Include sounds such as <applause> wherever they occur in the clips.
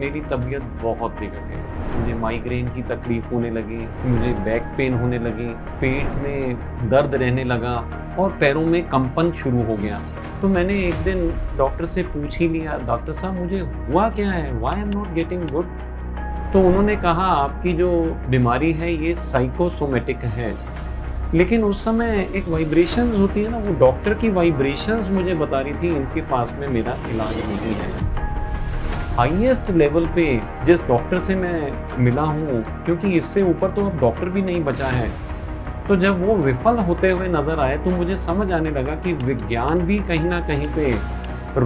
मेरी तबीयत बहुत बिगड़ गई मुझे माइग्रेन की तकलीफ होने लगी मुझे बैक पेन होने लगी पेट में दर्द रहने लगा और पैरों में कंपन शुरू हो गया तो मैंने एक दिन डॉक्टर से पूछ ही लिया डॉक्टर साहब मुझे हुआ क्या है why am not getting good तो उन्होंने कहा आपकी जो बीमारी है ये साइकोसोमेटिक है लेकिन उस समय एक वाइब्रेशंस होती है ना वो डॉक्टर की वाइब्रेशंस मुझे बता रही थी इनके पास में मेरा इलाज नहीं है हाईएस्ट लेवल पे जिस डॉक्टर से मैं मिला हूँ क्योंकि इससे ऊपर तो अब डॉक्टर भी नहीं बचा है तो जब वो विफल होते हुए नज़र आए तो मुझे समझ आने लगा कि विज्ञान भी कहीं ना कहीं पे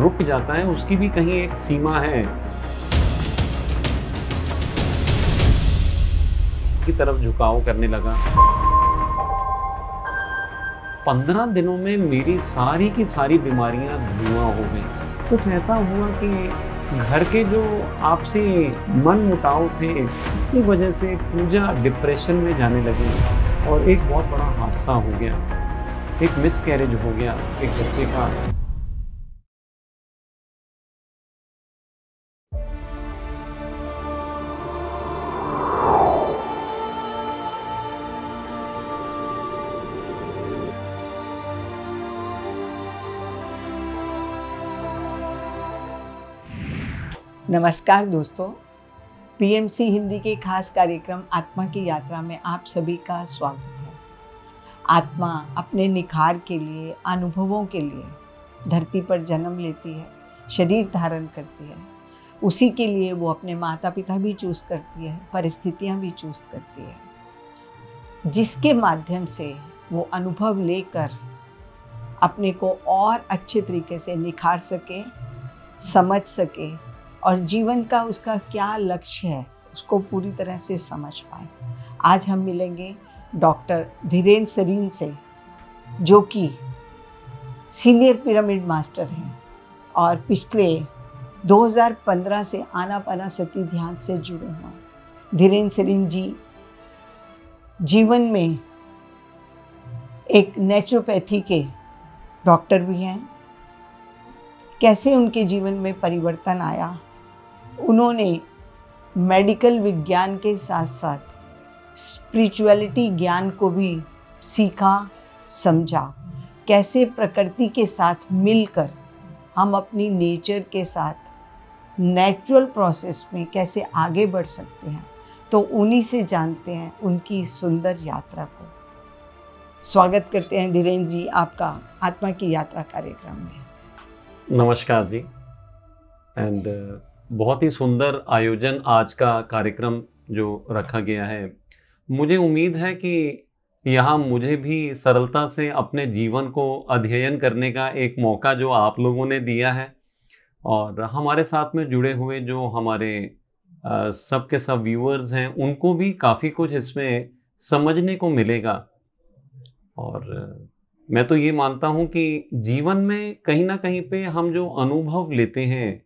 रुक जाता है उसकी भी कहीं एक सीमा है की तरफ झुकाव करने लगा पंद्रह दिनों में मेरी सारी की सारी बीमारियां धुआं हो गई तो कहता हुआ कि घर के जो आपसी मन मुटाव थे उसकी वजह से पूजा डिप्रेशन में जाने लगी और एक बहुत बड़ा हादसा हो गया एक मिस कैरेज हो गया एक बच्चे का नमस्कार दोस्तों पीएमसी हिंदी के खास कार्यक्रम आत्मा की यात्रा में आप सभी का स्वागत है आत्मा अपने निखार के लिए अनुभवों के लिए धरती पर जन्म लेती है शरीर धारण करती है उसी के लिए वो अपने माता पिता भी चूज करती है परिस्थितियाँ भी चूज करती है जिसके माध्यम से वो अनुभव लेकर अपने को और अच्छे तरीके से निखार सके समझ सके और जीवन का उसका क्या लक्ष्य है उसको पूरी तरह से समझ पाए आज हम मिलेंगे डॉक्टर धीरेन्द्र सरीन से जो कि सीनियर पिरामिड मास्टर हैं और पिछले 2015 से आनापाना सती ध्यान से जुड़े हुए हैं धीरेन्द्र सरीन जी जीवन में एक नेचुरोपैथी के डॉक्टर भी हैं कैसे उनके जीवन में परिवर्तन आया उन्होंने मेडिकल विज्ञान के साथ साथ स्पिरिचुअलिटी ज्ञान को भी सीखा समझा कैसे प्रकृति के साथ मिलकर हम अपनी नेचर के साथ नेचुरल प्रोसेस में कैसे आगे बढ़ सकते हैं तो उन्हीं से जानते हैं उनकी सुंदर यात्रा को स्वागत करते हैं धीरेन्द्र जी आपका आत्मा की यात्रा कार्यक्रम में नमस्कार जी एंड बहुत ही सुंदर आयोजन आज का कार्यक्रम जो रखा गया है मुझे उम्मीद है कि यहाँ मुझे भी सरलता से अपने जीवन को अध्ययन करने का एक मौका जो आप लोगों ने दिया है और हमारे साथ में जुड़े हुए जो हमारे सब सब व्यूअर्स हैं उनको भी काफ़ी कुछ इसमें समझने को मिलेगा और मैं तो ये मानता हूँ कि जीवन में कहीं ना कहीं पे हम जो अनुभव लेते हैं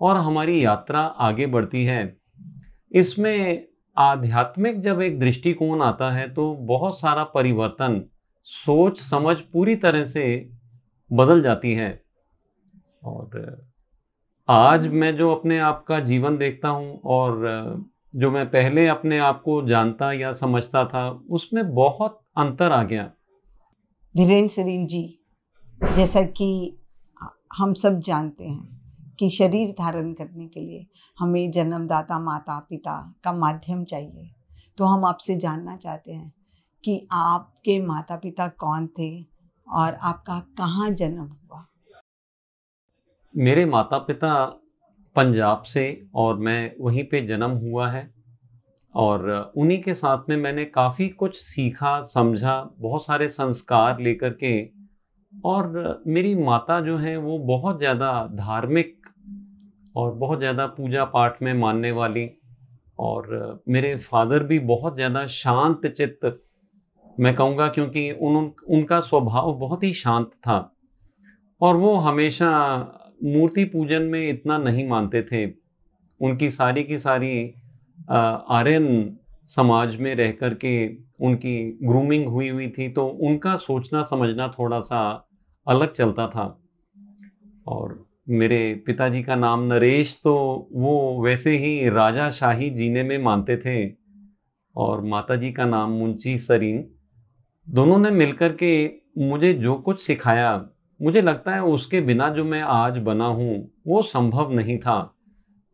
और हमारी यात्रा आगे बढ़ती है इसमें आध्यात्मिक जब एक दृष्टिकोण आता है तो बहुत सारा परिवर्तन सोच समझ पूरी तरह से बदल जाती है और आज मैं जो अपने आप का जीवन देखता हूँ और जो मैं पहले अपने आप को जानता या समझता था उसमें बहुत अंतर आ गया धीरेन्द्र सरीन जी जैसा कि हम सब जानते हैं कि शरीर धारण करने के लिए हमें जन्मदाता माता पिता का माध्यम चाहिए तो हम आपसे जानना चाहते हैं कि आपके माता पिता कौन थे और आपका कहाँ जन्म हुआ मेरे माता पिता पंजाब से और मैं वहीं पे जन्म हुआ है और उन्हीं के साथ में मैंने काफ़ी कुछ सीखा समझा बहुत सारे संस्कार लेकर के और मेरी माता जो है वो बहुत ज़्यादा धार्मिक और बहुत ज़्यादा पूजा पाठ में मानने वाली और मेरे फादर भी बहुत ज़्यादा शांत चित्त मैं कहूँगा क्योंकि उन उनका स्वभाव बहुत ही शांत था और वो हमेशा मूर्ति पूजन में इतना नहीं मानते थे उनकी सारी की सारी आर्यन समाज में रह कर के उनकी ग्रूमिंग हुई हुई थी तो उनका सोचना समझना थोड़ा सा अलग चलता था और मेरे पिताजी का नाम नरेश तो वो वैसे ही राजा शाही जीने में मानते थे और माताजी का नाम मुंशी सरीन दोनों ने मिलकर के मुझे जो कुछ सिखाया मुझे लगता है उसके बिना जो मैं आज बना हूँ वो संभव नहीं था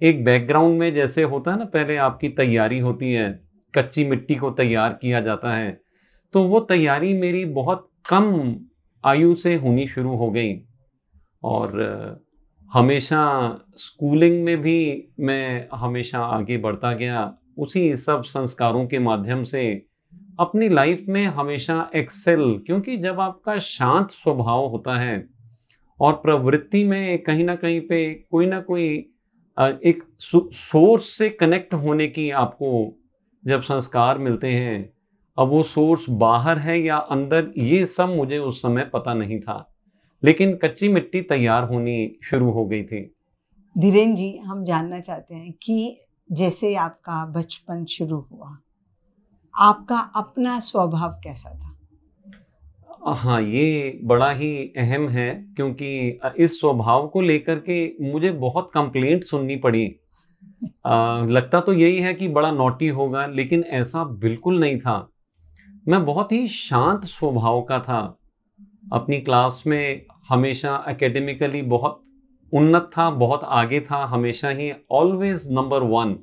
एक बैकग्राउंड में जैसे होता है ना पहले आपकी तैयारी होती है कच्ची मिट्टी को तैयार किया जाता है तो वो तैयारी मेरी बहुत कम आयु से होनी शुरू हो गई और हमेशा स्कूलिंग में भी मैं हमेशा आगे बढ़ता गया उसी सब संस्कारों के माध्यम से अपनी लाइफ में हमेशा एक्सेल क्योंकि जब आपका शांत स्वभाव होता है और प्रवृत्ति में कहीं ना कहीं पे कोई ना कोई एक सोर्स से कनेक्ट होने की आपको जब संस्कार मिलते हैं अब वो सोर्स बाहर है या अंदर ये सब मुझे उस समय पता नहीं था लेकिन कच्ची मिट्टी तैयार होनी शुरू हो गई थी धीरेन्द्र जी हम जानना चाहते हैं कि जैसे आपका बचपन शुरू हुआ आपका अपना स्वभाव कैसा था हाँ ये बड़ा ही अहम है क्योंकि इस स्वभाव को लेकर के मुझे बहुत कंप्लेंट सुननी पड़ी आ, <laughs> लगता तो यही है कि बड़ा नोटी होगा लेकिन ऐसा बिल्कुल नहीं था मैं बहुत ही शांत स्वभाव का था अपनी क्लास में हमेशा एकेडमिकली बहुत उन्नत था बहुत आगे था हमेशा ही ऑलवेज नंबर वन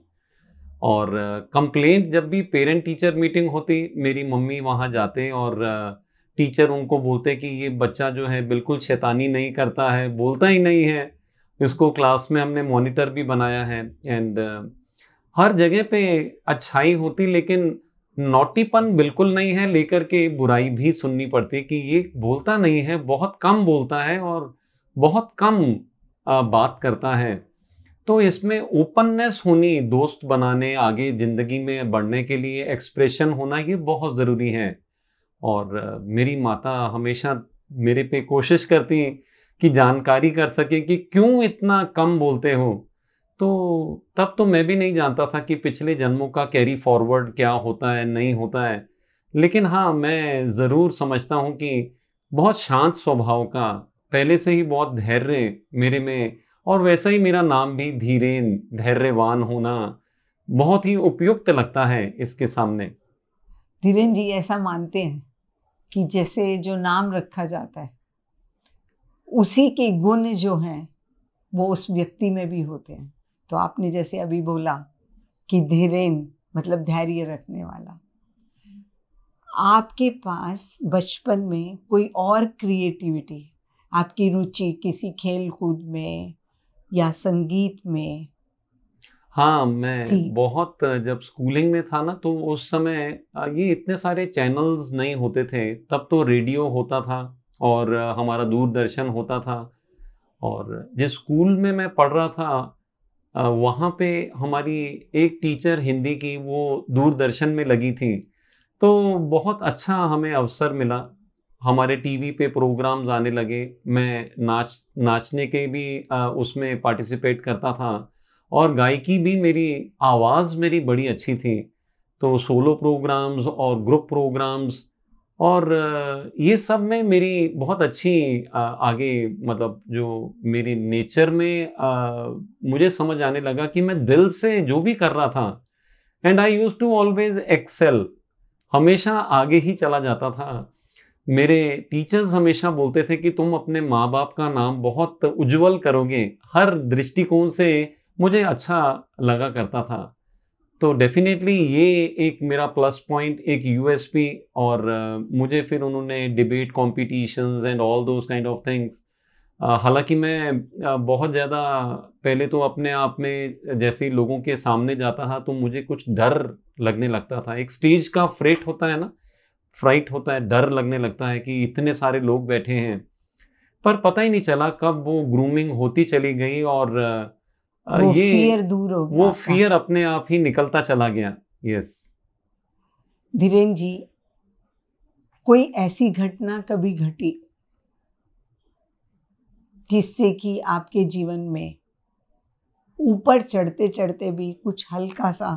और कंप्लेंट जब भी पेरेंट टीचर मीटिंग होती मेरी मम्मी वहाँ जाते और टीचर उनको बोलते कि ये बच्चा जो है बिल्कुल शैतानी नहीं करता है बोलता ही नहीं है इसको क्लास में हमने मॉनिटर भी बनाया है एंड हर जगह पे अच्छाई होती लेकिन नोटीपन बिल्कुल नहीं है लेकर के बुराई भी सुननी पड़ती है कि ये बोलता नहीं है बहुत कम बोलता है और बहुत कम बात करता है तो इसमें ओपननेस होनी दोस्त बनाने आगे ज़िंदगी में बढ़ने के लिए एक्सप्रेशन होना ये बहुत ज़रूरी है और मेरी माता हमेशा मेरे पे कोशिश करती कि जानकारी कर सकें कि क्यों इतना कम बोलते हो तो तब तो मैं भी नहीं जानता था कि पिछले जन्मों का कैरी फॉरवर्ड क्या होता है नहीं होता है लेकिन हाँ मैं ज़रूर समझता हूँ कि बहुत शांत स्वभाव का पहले से ही बहुत धैर्य मेरे में और वैसा ही मेरा नाम भी धीरेन धैर्यवान होना बहुत ही उपयुक्त लगता है इसके सामने धीरेन जी ऐसा मानते हैं कि जैसे जो नाम रखा जाता है उसी के गुण जो हैं वो उस व्यक्ति में भी होते हैं तो आपने जैसे अभी बोला कि धीरेन मतलब धैर्य रखने वाला आपके पास बचपन में कोई और क्रिएटिविटी आपकी रुचि किसी खेल कूद में या संगीत में हाँ मैं बहुत जब स्कूलिंग में था ना तो उस समय ये इतने सारे चैनल्स नहीं होते थे तब तो रेडियो होता था और हमारा दूरदर्शन होता था और जिस स्कूल में मैं पढ़ रहा था वहाँ पे हमारी एक टीचर हिंदी की वो दूरदर्शन में लगी थी तो बहुत अच्छा हमें अवसर मिला हमारे टीवी पे प्रोग्राम्स आने लगे मैं नाच नाचने के भी उसमें पार्टिसिपेट करता था और गायकी भी मेरी आवाज़ मेरी बड़ी अच्छी थी तो सोलो प्रोग्राम्स और ग्रुप प्रोग्राम्स और ये सब में मेरी बहुत अच्छी आगे मतलब जो मेरी नेचर में आ, मुझे समझ आने लगा कि मैं दिल से जो भी कर रहा था and I use to always excel हमेशा आगे ही चला जाता था मेरे टीचर्स हमेशा बोलते थे कि तुम अपने माँ बाप का नाम बहुत उज्जवल करोगे हर दृष्टिकोण से मुझे अच्छा लगा करता था तो डेफिनेटली ये एक मेरा प्लस पॉइंट एक यूएसपी और uh, मुझे फिर उन्होंने debate competitions and all those kind of things हालांकि मैं बहुत ज़्यादा पहले तो अपने आप में जैसे ही लोगों के सामने जाता था तो मुझे कुछ डर लगने लगता था एक स्टेज का फ्रेट होता है ना फ्राइट होता है डर लगने लगता है कि इतने सारे लोग बैठे हैं पर पता ही नहीं चला कब वो ग्रूमिंग होती चली गई और ये फियर दूर हो गया वो फियर अपने आप ही निकलता चला गया यस धीरेन्द्र जी कोई ऐसी घटना कभी घटी जिससे कि आपके जीवन में ऊपर चढ़ते चढ़ते भी कुछ हल्का सा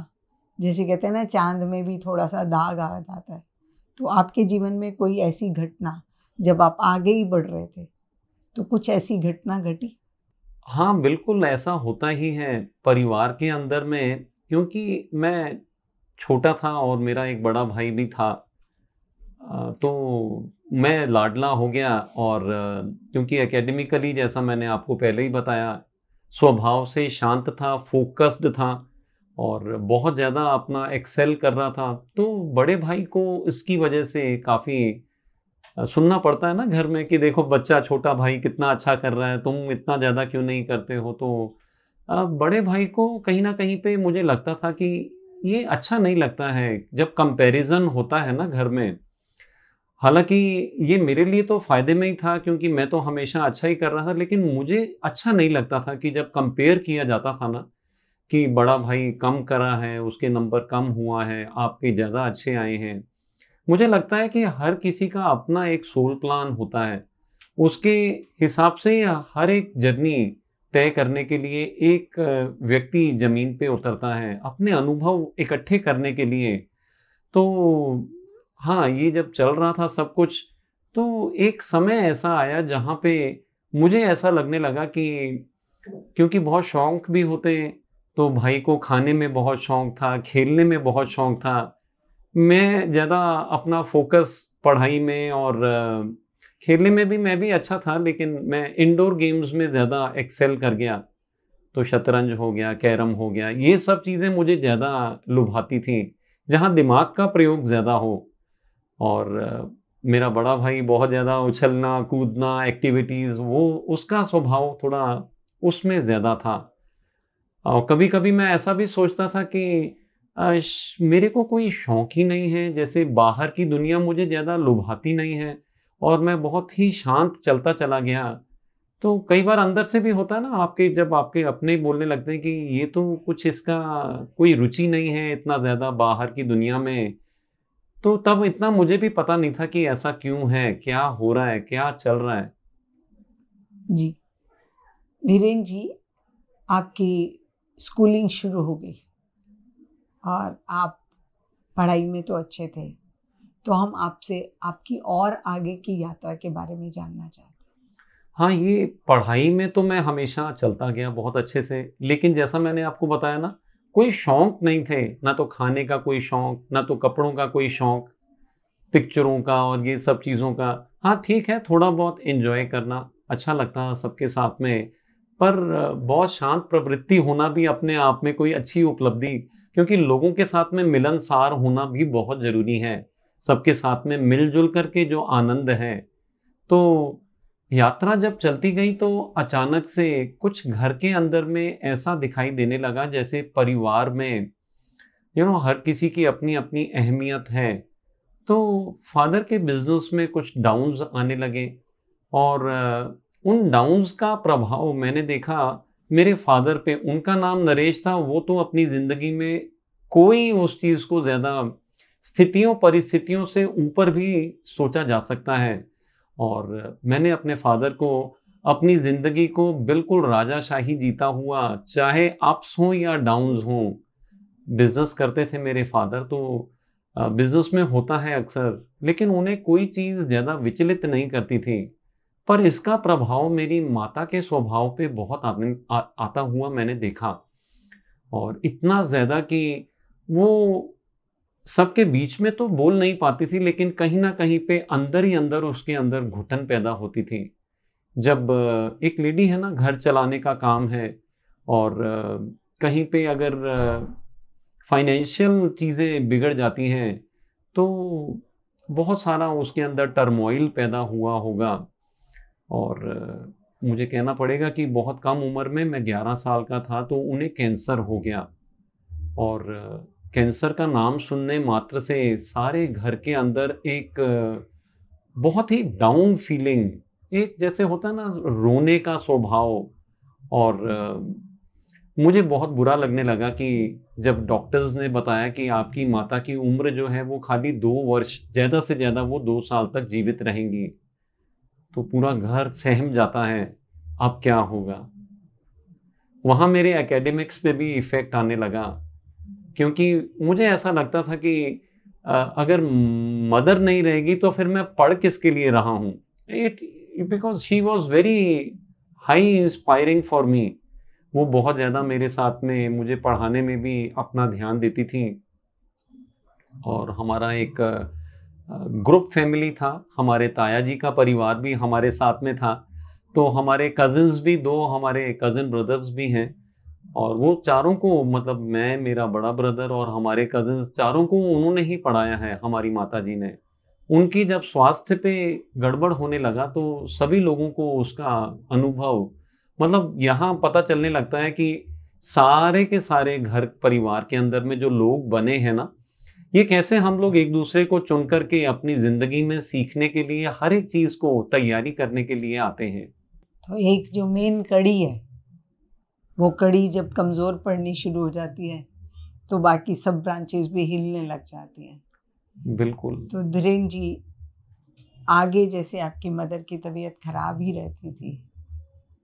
जैसे कहते हैं ना चांद में भी थोड़ा सा दाग आ जाता है तो आपके जीवन में कोई ऐसी घटना जब आप आगे ही बढ़ रहे थे तो कुछ ऐसी घटना घटी हाँ बिल्कुल ऐसा होता ही है परिवार के अंदर में क्योंकि मैं छोटा था और मेरा एक बड़ा भाई भी था तो मैं लाडला हो गया और क्योंकि एकेडमिकली जैसा मैंने आपको पहले ही बताया स्वभाव से शांत था फोकस्ड था और बहुत ज़्यादा अपना एक्सेल कर रहा था तो बड़े भाई को इसकी वजह से काफ़ी सुनना पड़ता है ना घर में कि देखो बच्चा छोटा भाई कितना अच्छा कर रहा है तुम इतना ज़्यादा क्यों नहीं करते हो तो बड़े भाई को कहीं ना कहीं पे मुझे लगता था कि ये अच्छा नहीं लगता है जब कंपैरिजन होता है ना घर में हालांकि ये मेरे लिए तो फ़ायदे में ही था क्योंकि मैं तो हमेशा अच्छा ही कर रहा था लेकिन मुझे अच्छा नहीं लगता था कि जब कंपेयर किया जाता था ना कि बड़ा भाई कम करा है उसके नंबर कम हुआ है आपके ज़्यादा अच्छे आए हैं मुझे लगता है कि हर किसी का अपना एक सोल प्लान होता है उसके हिसाब से हर एक जर्नी तय करने के लिए एक व्यक्ति ज़मीन पे उतरता है अपने अनुभव इकट्ठे करने के लिए तो हाँ ये जब चल रहा था सब कुछ तो एक समय ऐसा आया जहाँ पे मुझे ऐसा लगने लगा कि क्योंकि बहुत शौक भी होते तो भाई को खाने में बहुत शौक था खेलने में बहुत शौक था मैं ज़्यादा अपना फोकस पढ़ाई में और खेलने में भी मैं भी अच्छा था लेकिन मैं इंडोर गेम्स में ज़्यादा एक्सेल कर गया तो शतरंज हो गया कैरम हो गया ये सब चीज़ें मुझे ज़्यादा लुभाती थी जहाँ दिमाग का प्रयोग ज़्यादा हो और मेरा बड़ा भाई बहुत ज़्यादा उछलना कूदना एक्टिविटीज़ वो उसका स्वभाव थोड़ा उसमें ज़्यादा था और कभी कभी मैं ऐसा भी सोचता था कि मेरे को कोई शौक ही नहीं है जैसे बाहर की दुनिया मुझे ज़्यादा लुभाती नहीं है और मैं बहुत ही शांत चलता चला गया तो कई बार अंदर से भी होता है ना आपके जब आपके अपने ही बोलने लगते हैं कि ये तो कुछ इसका कोई रुचि नहीं है इतना ज़्यादा बाहर की दुनिया में तो तब इतना मुझे भी पता नहीं था कि ऐसा क्यों है क्या हो रहा है क्या चल रहा है जी धीरेन्द्र जी आपकी स्कूलिंग शुरू हो गई और आप पढ़ाई में तो अच्छे थे तो हम आपसे आपकी और आगे की यात्रा के बारे में जानना चाहते हैं हाँ ये पढ़ाई में तो मैं हमेशा चलता गया बहुत अच्छे से लेकिन जैसा मैंने आपको बताया ना कोई शौक नहीं थे ना तो खाने का कोई शौक ना तो कपड़ों का कोई शौक पिक्चरों का और ये सब चीज़ों का हाँ ठीक है थोड़ा बहुत इन्जॉय करना अच्छा लगता है सबके साथ में पर बहुत शांत प्रवृत्ति होना भी अपने आप में कोई अच्छी उपलब्धि क्योंकि लोगों के साथ में मिलनसार होना भी बहुत ज़रूरी है सबके साथ में मिलजुल करके जो आनंद है तो यात्रा जब चलती गई तो अचानक से कुछ घर के अंदर में ऐसा दिखाई देने लगा जैसे परिवार में यू नो हर किसी की अपनी अपनी अहमियत है तो फादर के बिजनेस में कुछ डाउन्स आने लगे और उन डाउन्स का प्रभाव मैंने देखा मेरे फादर पे उनका नाम नरेश था वो तो अपनी ज़िंदगी में कोई उस चीज़ को ज़्यादा स्थितियों परिस्थितियों से ऊपर भी सोचा जा सकता है और मैंने अपने फादर को अपनी ज़िंदगी को बिल्कुल राजाशाही जीता हुआ चाहे अप्स हों या डाउन्स हों बिज़नेस करते थे मेरे फादर तो बिज़नेस में होता है अक्सर लेकिन उन्हें कोई चीज़ ज़्यादा विचलित नहीं करती थी पर इसका प्रभाव मेरी माता के स्वभाव पे बहुत आ, आता हुआ मैंने देखा और इतना ज़्यादा कि वो सबके बीच में तो बोल नहीं पाती थी लेकिन कहीं ना कहीं पे अंदर ही अंदर उसके अंदर घुटन पैदा होती थी जब एक लेडी है ना घर चलाने का काम है और कहीं पे अगर फाइनेंशियल चीज़ें बिगड़ जाती हैं तो बहुत सारा उसके अंदर टर्मोइल पैदा हुआ होगा और मुझे कहना पड़ेगा कि बहुत कम उम्र में मैं 11 साल का था तो उन्हें कैंसर हो गया और कैंसर का नाम सुनने मात्र से सारे घर के अंदर एक बहुत ही डाउन फीलिंग एक जैसे होता है ना रोने का स्वभाव और मुझे बहुत बुरा लगने लगा कि जब डॉक्टर्स ने बताया कि आपकी माता की उम्र जो है वो खाली दो वर्ष ज़्यादा से ज़्यादा वो दो साल तक जीवित रहेंगी तो पूरा घर सहम जाता है अब क्या होगा वहाँ मेरे एकेडमिक्स पे भी इफ़ेक्ट आने लगा क्योंकि मुझे ऐसा लगता था कि अगर मदर नहीं रहेगी तो फिर मैं पढ़ किसके लिए रहा हूँ it because he was very high inspiring for me वो बहुत ज़्यादा मेरे साथ में मुझे पढ़ाने में भी अपना ध्यान देती थी और हमारा एक uh, ग्रुप फैमिली था हमारे ताया जी का परिवार भी हमारे साथ में था तो हमारे कजिन्स भी दो हमारे कज़न ब्रदर्स भी हैं और वो चारों को मतलब मैं मेरा बड़ा ब्रदर और हमारे कज़न्स चारों को उन्होंने ही पढ़ाया है हमारी माता जी ने उनकी जब स्वास्थ्य पे गड़बड़ होने लगा तो सभी लोगों को उसका अनुभव मतलब यहाँ पता चलने लगता है कि सारे के सारे घर परिवार के अंदर में जो लोग बने हैं ना ये कैसे हम लोग एक दूसरे को चुन करके अपनी ज़िंदगी में सीखने के लिए हर एक चीज़ को तैयारी करने के लिए आते हैं तो एक जो मेन कड़ी है वो कड़ी जब कमज़ोर पड़नी शुरू हो जाती है तो बाकी सब ब्रांचेस भी हिलने लग जाती हैं बिल्कुल तो धीरेन्द्र जी आगे जैसे आपकी मदर की तबीयत खराब ही रहती थी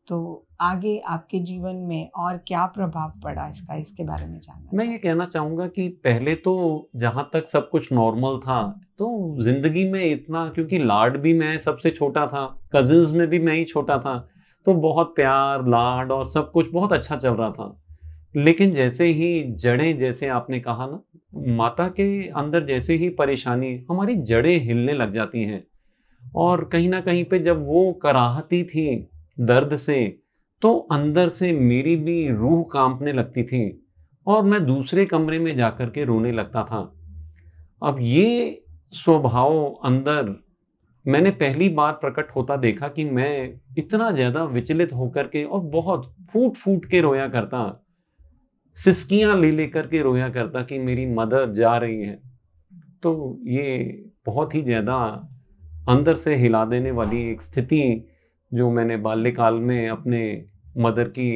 तो आगे आपके जीवन में और क्या प्रभाव पड़ा इसका इसके बारे में जानना मैं ये कहना चाहूँगा कि पहले तो जहाँ तक सब कुछ नॉर्मल था तो ज़िंदगी में इतना क्योंकि लाड भी मैं सबसे छोटा था कजिन्स में भी मैं ही छोटा था तो बहुत प्यार लाड और सब कुछ बहुत अच्छा चल रहा था लेकिन जैसे ही जड़ें जैसे आपने कहा ना माता के अंदर जैसे ही परेशानी हमारी जड़ें हिलने लग जाती हैं और कहीं ना कहीं पे जब वो कराहती थी दर्द से तो अंदर से मेरी भी रूह कांपने लगती थी और मैं दूसरे कमरे में जाकर के रोने लगता था अब ये स्वभाव अंदर मैंने पहली बार प्रकट होता देखा कि मैं इतना ज़्यादा विचलित होकर के और बहुत फूट फूट के रोया करता सिस्कियां ले लेकर के रोया करता कि मेरी मदर जा रही है तो ये बहुत ही ज़्यादा अंदर से हिला देने वाली एक स्थिति जो मैंने बाल्यकाल में अपने मदर की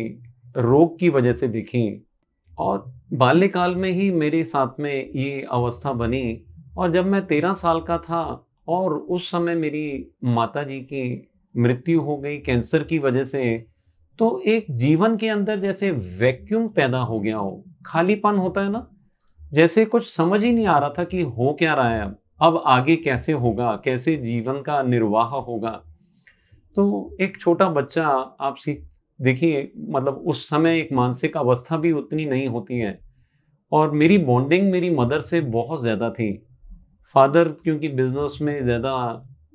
रोग की वजह से देखी और बाल्यकाल में ही मेरे साथ में ये अवस्था बनी और जब मैं तेरह साल का था और उस समय मेरी माता जी की मृत्यु हो गई कैंसर की वजह से तो एक जीवन के अंदर जैसे वैक्यूम पैदा हो गया हो खालीपन होता है ना जैसे कुछ समझ ही नहीं आ रहा था कि हो क्या रहा है अब अब आगे कैसे होगा कैसे जीवन का निर्वाह होगा तो एक छोटा बच्चा आप देखिए मतलब उस समय एक मानसिक अवस्था भी उतनी नहीं होती है और मेरी बॉन्डिंग मेरी मदर से बहुत ज़्यादा थी फादर क्योंकि बिजनेस में ज़्यादा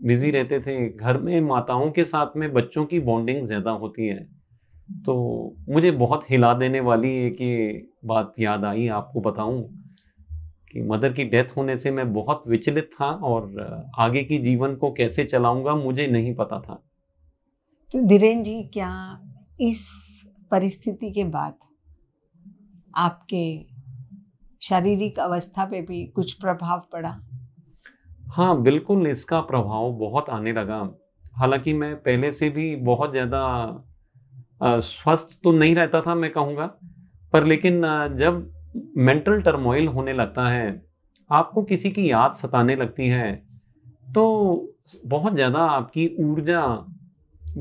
बिजी रहते थे घर में माताओं के साथ में बच्चों की बॉन्डिंग ज़्यादा होती है तो मुझे बहुत हिला देने वाली एक ये बात याद आई आपको बताऊं कि मदर की डेथ होने से मैं बहुत विचलित था और आगे की जीवन को कैसे चलाऊंगा मुझे नहीं पता था तो धीरेन्द्र जी क्या इस परिस्थिति के बाद आपके शारीरिक अवस्था पे भी कुछ प्रभाव पड़ा हाँ बिल्कुल इसका प्रभाव बहुत आने लगा हालांकि मैं पहले से भी बहुत ज़्यादा स्वस्थ तो नहीं रहता था मैं कहूँगा पर लेकिन जब मेंटल टर्मोइल होने लगता है आपको किसी की याद सताने लगती है तो बहुत ज़्यादा आपकी ऊर्जा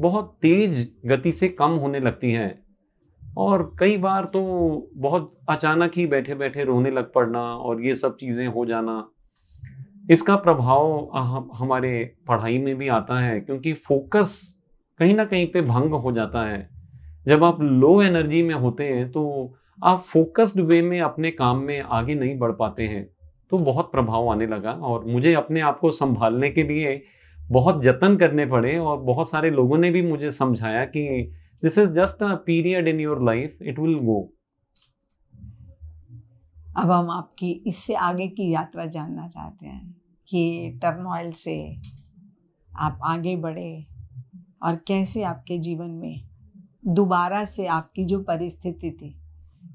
बहुत तेज गति से कम होने लगती है और कई बार तो बहुत अचानक ही बैठे बैठे रोने लग पड़ना और ये सब चीज़ें हो जाना इसका प्रभाव हमारे पढ़ाई में भी आता है क्योंकि फोकस कहीं ना कहीं पे भंग हो जाता है जब आप लो एनर्जी में होते हैं तो आप फोकस्ड वे में अपने काम में आगे नहीं बढ़ पाते हैं तो बहुत प्रभाव आने लगा और मुझे अपने आप को संभालने के लिए बहुत जतन करने पड़े और बहुत सारे लोगों ने भी मुझे समझाया कि this is just a period in your life it will go अब हम आपकी इससे आगे की यात्रा जानना चाहते हैं कि टर्नऑयल से आप आगे बढ़े और कैसे आपके जीवन में दोबारा से आपकी जो परिस्थिति थी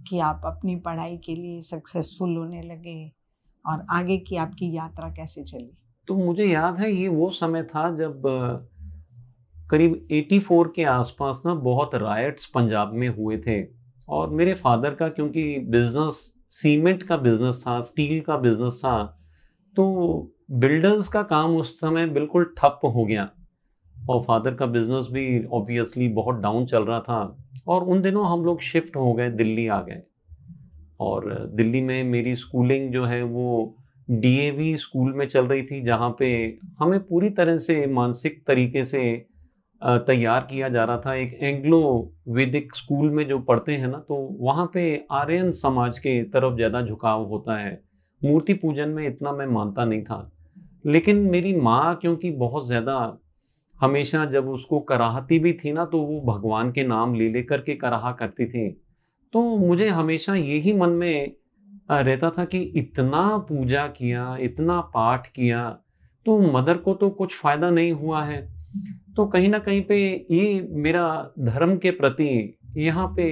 कि आप अपनी पढ़ाई के लिए सक्सेसफुल होने लगे और आगे की आपकी यात्रा कैसे चली तो मुझे याद है ये वो समय था जब करीब 84 के आसपास ना बहुत रायट्स पंजाब में हुए थे और मेरे फादर का क्योंकि बिजनेस सीमेंट का बिजनेस था स्टील का बिजनेस था तो बिल्डर्स का काम उस समय बिल्कुल ठप हो गया और फादर का बिजनेस भी ऑब्वियसली बहुत डाउन चल रहा था और उन दिनों हम लोग शिफ्ट हो गए दिल्ली आ गए और दिल्ली में मेरी स्कूलिंग जो है वो डीएवी स्कूल में चल रही थी जहाँ पे हमें पूरी तरह से मानसिक तरीके से तैयार किया जा रहा था एक एंग्लो वैदिक स्कूल में जो पढ़ते हैं ना तो वहाँ पे आर्यन समाज के तरफ ज़्यादा झुकाव होता है मूर्ति पूजन में इतना मैं मानता नहीं था लेकिन मेरी माँ क्योंकि बहुत ज़्यादा हमेशा जब उसको कराहती भी थी ना तो वो भगवान के नाम ले ले के कराहा करती थी तो मुझे हमेशा यही मन में रहता था कि इतना पूजा किया इतना पाठ किया तो मदर को तो कुछ फायदा नहीं हुआ है तो कहीं ना कहीं पे ये मेरा धर्म के प्रति यहाँ पे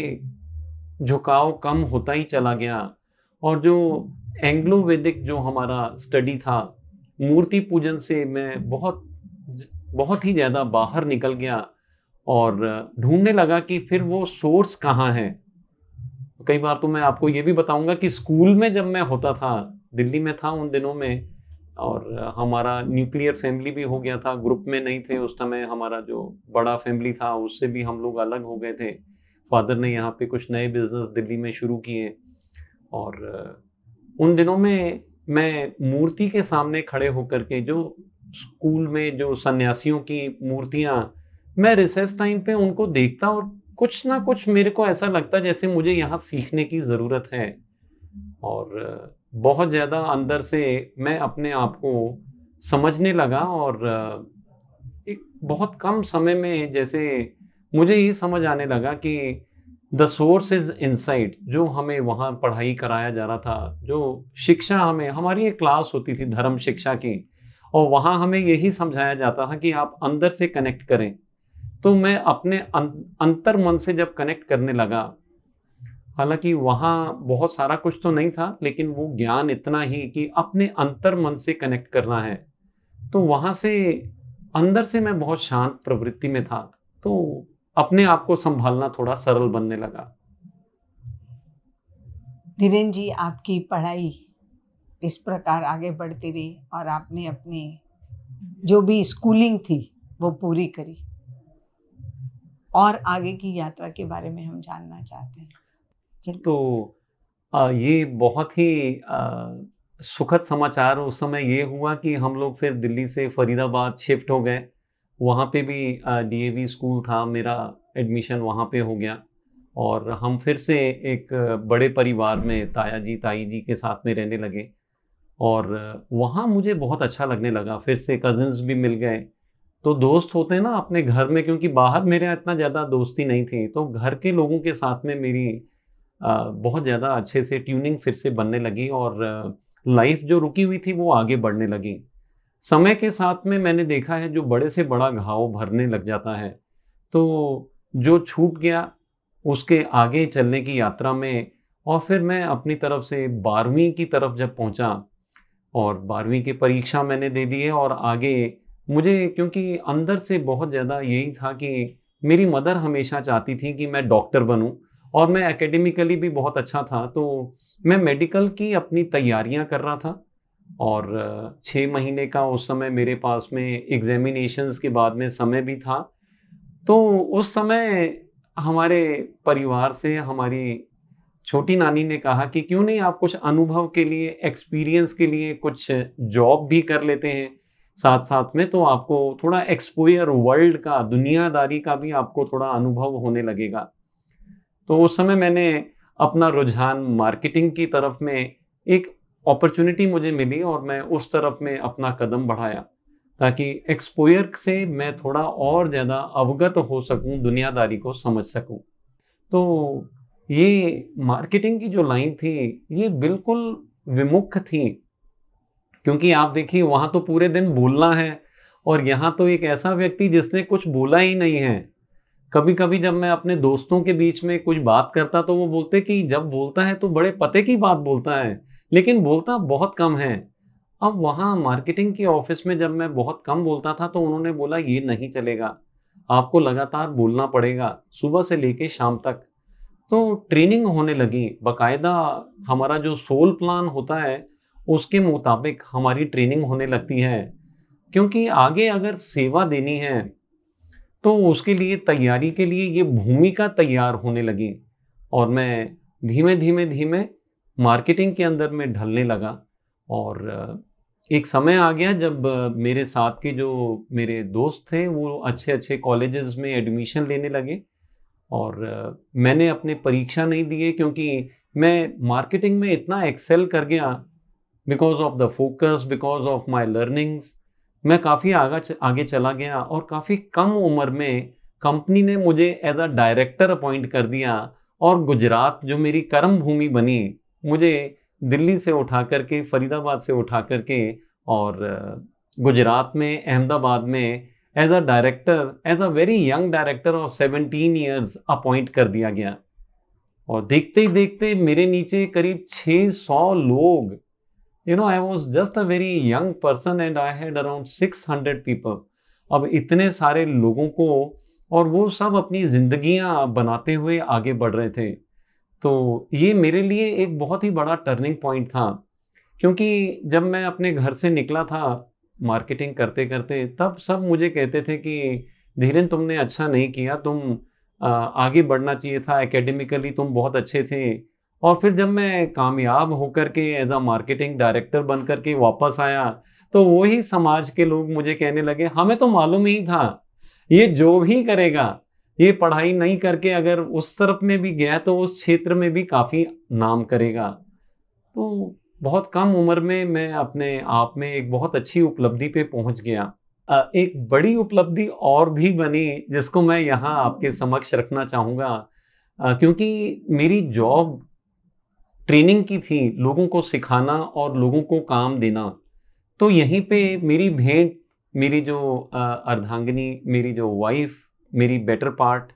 झुकाव कम होता ही चला गया और जो एंग्लो वैदिक जो हमारा स्टडी था मूर्ति पूजन से मैं बहुत बहुत ही ज़्यादा बाहर निकल गया और ढूंढने लगा कि फिर वो सोर्स कहाँ है कई बार तो मैं आपको ये भी बताऊंगा कि स्कूल में जब मैं होता था दिल्ली में था उन दिनों में और हमारा न्यूक्लियर फैमिली भी हो गया था ग्रुप में नहीं थे उस समय हमारा जो बड़ा फैमिली था उससे भी हम लोग अलग हो गए थे फादर ने यहाँ पे कुछ नए बिजनेस दिल्ली में शुरू किए और उन दिनों में मैं मूर्ति के सामने खड़े होकर के जो स्कूल में जो सन्यासियों की मूर्तियाँ मैं रिसेस टाइम पे उनको देखता और कुछ ना कुछ मेरे को ऐसा लगता है जैसे मुझे यहाँ सीखने की ज़रूरत है और बहुत ज़्यादा अंदर से मैं अपने आप को समझने लगा और एक बहुत कम समय में जैसे मुझे ये समझ आने लगा कि द सोर्स इज़ इनसाइड जो हमें वहाँ पढ़ाई कराया जा रहा था जो शिक्षा हमें हमारी एक क्लास होती थी धर्म शिक्षा की और वहाँ हमें यही समझाया जाता था कि आप अंदर से कनेक्ट करें तो मैं अपने अं-, अंतर मन से जब कनेक्ट करने लगा हालांकि वहाँ बहुत सारा कुछ तो नहीं था लेकिन वो ज्ञान इतना ही कि अपने अंतर मन से कनेक्ट करना है तो वहाँ से अंदर से मैं बहुत शांत प्रवृत्ति में था तो अपने आप को संभालना थोड़ा सरल बनने लगा धीरेन जी आपकी पढ़ाई इस प्रकार आगे बढ़ती रही और आपने अपनी जो भी स्कूलिंग थी वो पूरी करी और आगे की यात्रा के बारे में हम जानना चाहते हैं तो आ, ये बहुत ही आ, सुखद समाचार उस समय ये हुआ कि हम लोग फिर दिल्ली से फरीदाबाद शिफ्ट हो गए वहाँ पे भी डीएवी स्कूल था मेरा एडमिशन वहाँ पे हो गया और हम फिर से एक बड़े परिवार में ताया जी ताई जी के साथ में रहने लगे और वहाँ मुझे बहुत अच्छा लगने लगा फिर से कज़न्स भी मिल गए तो दोस्त होते हैं ना अपने घर में क्योंकि बाहर मेरे इतना ज़्यादा दोस्ती नहीं थी तो घर के लोगों के साथ में मेरी बहुत ज़्यादा अच्छे से ट्यूनिंग फिर से बनने लगी और लाइफ जो रुकी हुई थी वो आगे बढ़ने लगी समय के साथ में मैंने देखा है जो बड़े से बड़ा घाव भरने लग जाता है तो जो छूट गया उसके आगे चलने की यात्रा में और फिर मैं अपनी तरफ से बारहवीं की तरफ जब पहुंचा और बारहवीं की परीक्षा मैंने दे दी है और आगे मुझे क्योंकि अंदर से बहुत ज़्यादा यही था कि मेरी मदर हमेशा चाहती थी कि मैं डॉक्टर बनूं और मैं एकेडमिकली भी बहुत अच्छा था तो मैं मेडिकल की अपनी तैयारियां कर रहा था और छः महीने का उस समय मेरे पास में एग्जामिनेशंस के बाद में समय भी था तो उस समय हमारे परिवार से हमारी छोटी नानी ने कहा कि क्यों नहीं आप कुछ अनुभव के लिए एक्सपीरियंस के लिए कुछ जॉब भी कर लेते हैं साथ साथ में तो आपको थोड़ा एक्सपोयर वर्ल्ड का दुनियादारी का भी आपको थोड़ा अनुभव होने लगेगा तो उस समय मैंने अपना रुझान मार्केटिंग की तरफ में एक अपॉर्चुनिटी मुझे मिली और मैं उस तरफ में अपना कदम बढ़ाया ताकि एक्सपोयर से मैं थोड़ा और ज़्यादा अवगत हो सकूं दुनियादारी को समझ सकूं तो ये मार्केटिंग की जो लाइन थी ये बिल्कुल विमुख थी क्योंकि आप देखिए वहाँ तो पूरे दिन बोलना है और यहाँ तो एक ऐसा व्यक्ति जिसने कुछ बोला ही नहीं है कभी कभी जब मैं अपने दोस्तों के बीच में कुछ बात करता तो वो बोलते कि जब बोलता है तो बड़े पते की बात बोलता है लेकिन बोलता बहुत कम है अब वहाँ मार्केटिंग के ऑफिस में जब मैं बहुत कम बोलता था तो उन्होंने बोला ये नहीं चलेगा आपको लगातार बोलना पड़ेगा सुबह से लेके शाम तक तो ट्रेनिंग होने लगी बाकायदा हमारा जो सोल प्लान होता है उसके मुताबिक हमारी ट्रेनिंग होने लगती है क्योंकि आगे अगर सेवा देनी है तो उसके लिए तैयारी के लिए ये भूमिका तैयार होने लगी और मैं धीमे धीमे धीमे मार्केटिंग के अंदर में ढलने लगा और एक समय आ गया जब मेरे साथ के जो मेरे दोस्त थे वो अच्छे अच्छे कॉलेजेस में एडमिशन लेने लगे और मैंने अपने परीक्षा नहीं दिए क्योंकि मैं मार्केटिंग में इतना एक्सेल कर गया because of the focus because of my learnings मैं काफ़ी आगे आगे चला गया और काफ़ी कम उम्र में कंपनी ने मुझे एज अ डायरेक्टर अपॉइंट कर दिया और गुजरात जो मेरी कर्म भूमि बनी मुझे दिल्ली से उठा करके फरीदाबाद से उठा करके और गुजरात में अहमदाबाद में as a director as a very young director of seventeen years appoint कर दिया गया और देखते ही देखते मेरे नीचे करीब 600 लोग you know I was just a very young person and I had around six hundred people अब इतने सारे लोगों को और वो सब अपनी जिंदगियां बनाते हुए आगे बढ़ रहे थे तो ये मेरे लिए एक बहुत ही बड़ा टर्निंग पॉइंट था क्योंकि जब मैं अपने घर से निकला था मार्केटिंग करते करते तब सब मुझे कहते थे कि धीरेन तुमने अच्छा नहीं किया तुम आगे बढ़ना चाहिए था एकेडमिकली तुम बहुत अच्छे थे और फिर जब मैं कामयाब होकर के एज अ मार्केटिंग डायरेक्टर बन करके वापस आया तो वही समाज के लोग मुझे कहने लगे हमें तो मालूम ही था ये जो भी करेगा ये पढ़ाई नहीं करके अगर उस तरफ में भी गया तो उस क्षेत्र में भी काफ़ी नाम करेगा तो बहुत कम उम्र में मैं अपने आप में एक बहुत अच्छी उपलब्धि पे पहुंच गया एक बड़ी उपलब्धि और भी बनी जिसको मैं यहाँ आपके समक्ष रखना चाहूँगा क्योंकि मेरी जॉब ट्रेनिंग की थी लोगों को सिखाना और लोगों को काम देना तो यहीं पे मेरी भेंट मेरी जो अर्धांगिनी मेरी जो वाइफ मेरी बेटर पार्ट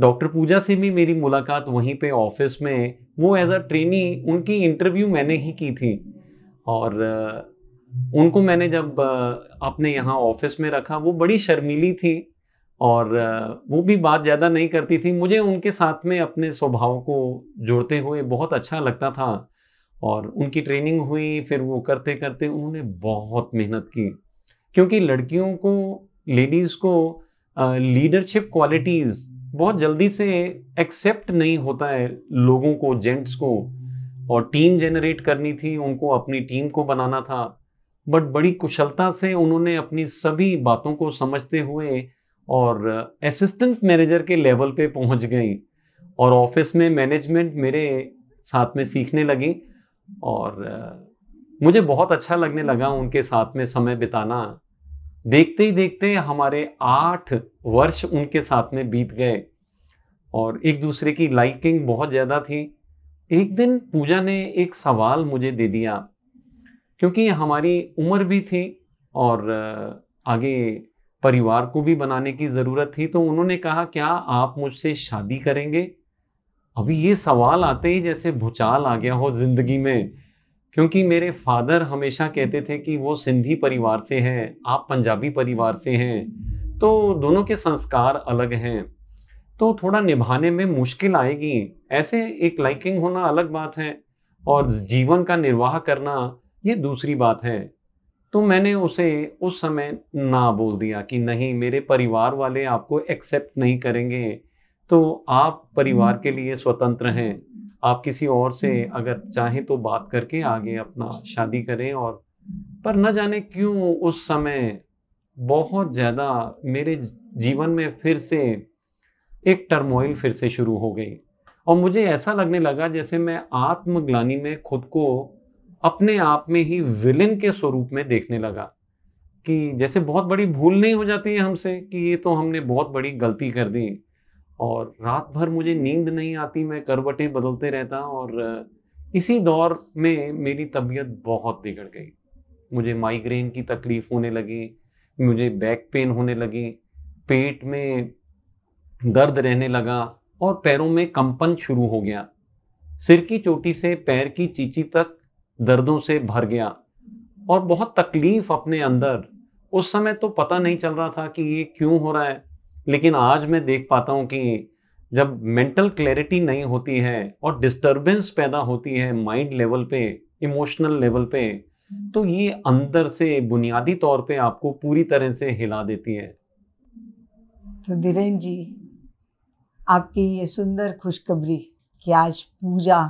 डॉक्टर पूजा से भी मेरी मुलाकात वहीं पे ऑफिस में वो एज अ ट्रेनी उनकी इंटरव्यू मैंने ही की थी और उनको मैंने जब अपने यहाँ ऑफिस में रखा वो बड़ी शर्मीली थी और वो भी बात ज़्यादा नहीं करती थी मुझे उनके साथ में अपने स्वभाव को जोड़ते हुए बहुत अच्छा लगता था और उनकी ट्रेनिंग हुई फिर वो करते करते उन्होंने बहुत मेहनत की क्योंकि लड़कियों को लेडीज़ को लीडरशिप क्वालिटीज़ बहुत जल्दी से एक्सेप्ट नहीं होता है लोगों को जेंट्स को और टीम जनरेट करनी थी उनको अपनी टीम को बनाना था बट बड़ी कुशलता से उन्होंने अपनी सभी बातों को समझते हुए और असिस्टेंट मैनेजर के लेवल पे पहुंच गई और ऑफिस में मैनेजमेंट मेरे साथ में सीखने लगी और मुझे बहुत अच्छा लगने लगा उनके साथ में समय बिताना देखते ही देखते हमारे आठ वर्ष उनके साथ में बीत गए और एक दूसरे की लाइकिंग बहुत ज़्यादा थी एक दिन पूजा ने एक सवाल मुझे दे दिया क्योंकि हमारी उम्र भी थी और आगे परिवार को भी बनाने की ज़रूरत थी तो उन्होंने कहा क्या आप मुझसे शादी करेंगे अभी ये सवाल आते ही जैसे भूचाल आ गया हो ज़िंदगी में क्योंकि मेरे फादर हमेशा कहते थे कि वो सिंधी परिवार से हैं आप पंजाबी परिवार से हैं तो दोनों के संस्कार अलग हैं तो थोड़ा निभाने में मुश्किल आएगी ऐसे एक लाइकिंग होना अलग बात है और जीवन का निर्वाह करना ये दूसरी बात है तो मैंने उसे उस समय ना बोल दिया कि नहीं मेरे परिवार वाले आपको एक्सेप्ट नहीं करेंगे तो आप परिवार के लिए स्वतंत्र हैं आप किसी और से अगर चाहें तो बात करके आगे अपना शादी करें और पर न जाने क्यों उस समय बहुत ज़्यादा मेरे जीवन में फिर से एक टर्मोइल फिर से शुरू हो गई और मुझे ऐसा लगने लगा जैसे मैं आत्मग्लानी में खुद को अपने आप में ही विलेन के स्वरूप में देखने लगा कि जैसे बहुत बड़ी भूल नहीं हो जाती है हमसे कि ये तो हमने बहुत बड़ी गलती कर दी और रात भर मुझे नींद नहीं आती मैं करवटें बदलते रहता और इसी दौर में मेरी तबीयत बहुत बिगड़ गई मुझे माइग्रेन की तकलीफ होने लगी मुझे बैक पेन होने लगी पेट में दर्द रहने लगा और पैरों में कंपन शुरू हो गया सिर की चोटी से पैर की चीची तक दर्दों से भर गया और बहुत तकलीफ अपने अंदर उस समय तो पता नहीं चल रहा था कि ये क्यों हो रहा है लेकिन आज मैं देख पाता हूँ कि जब मेंटल क्लैरिटी नहीं होती है और डिस्टरबेंस पैदा होती है माइंड लेवल पे इमोशनल लेवल पे तो ये अंदर से बुनियादी तौर पे आपको पूरी तरह से हिला देती है तो धीरेन्द्र जी आपकी ये सुंदर खुशखबरी कि आज पूजा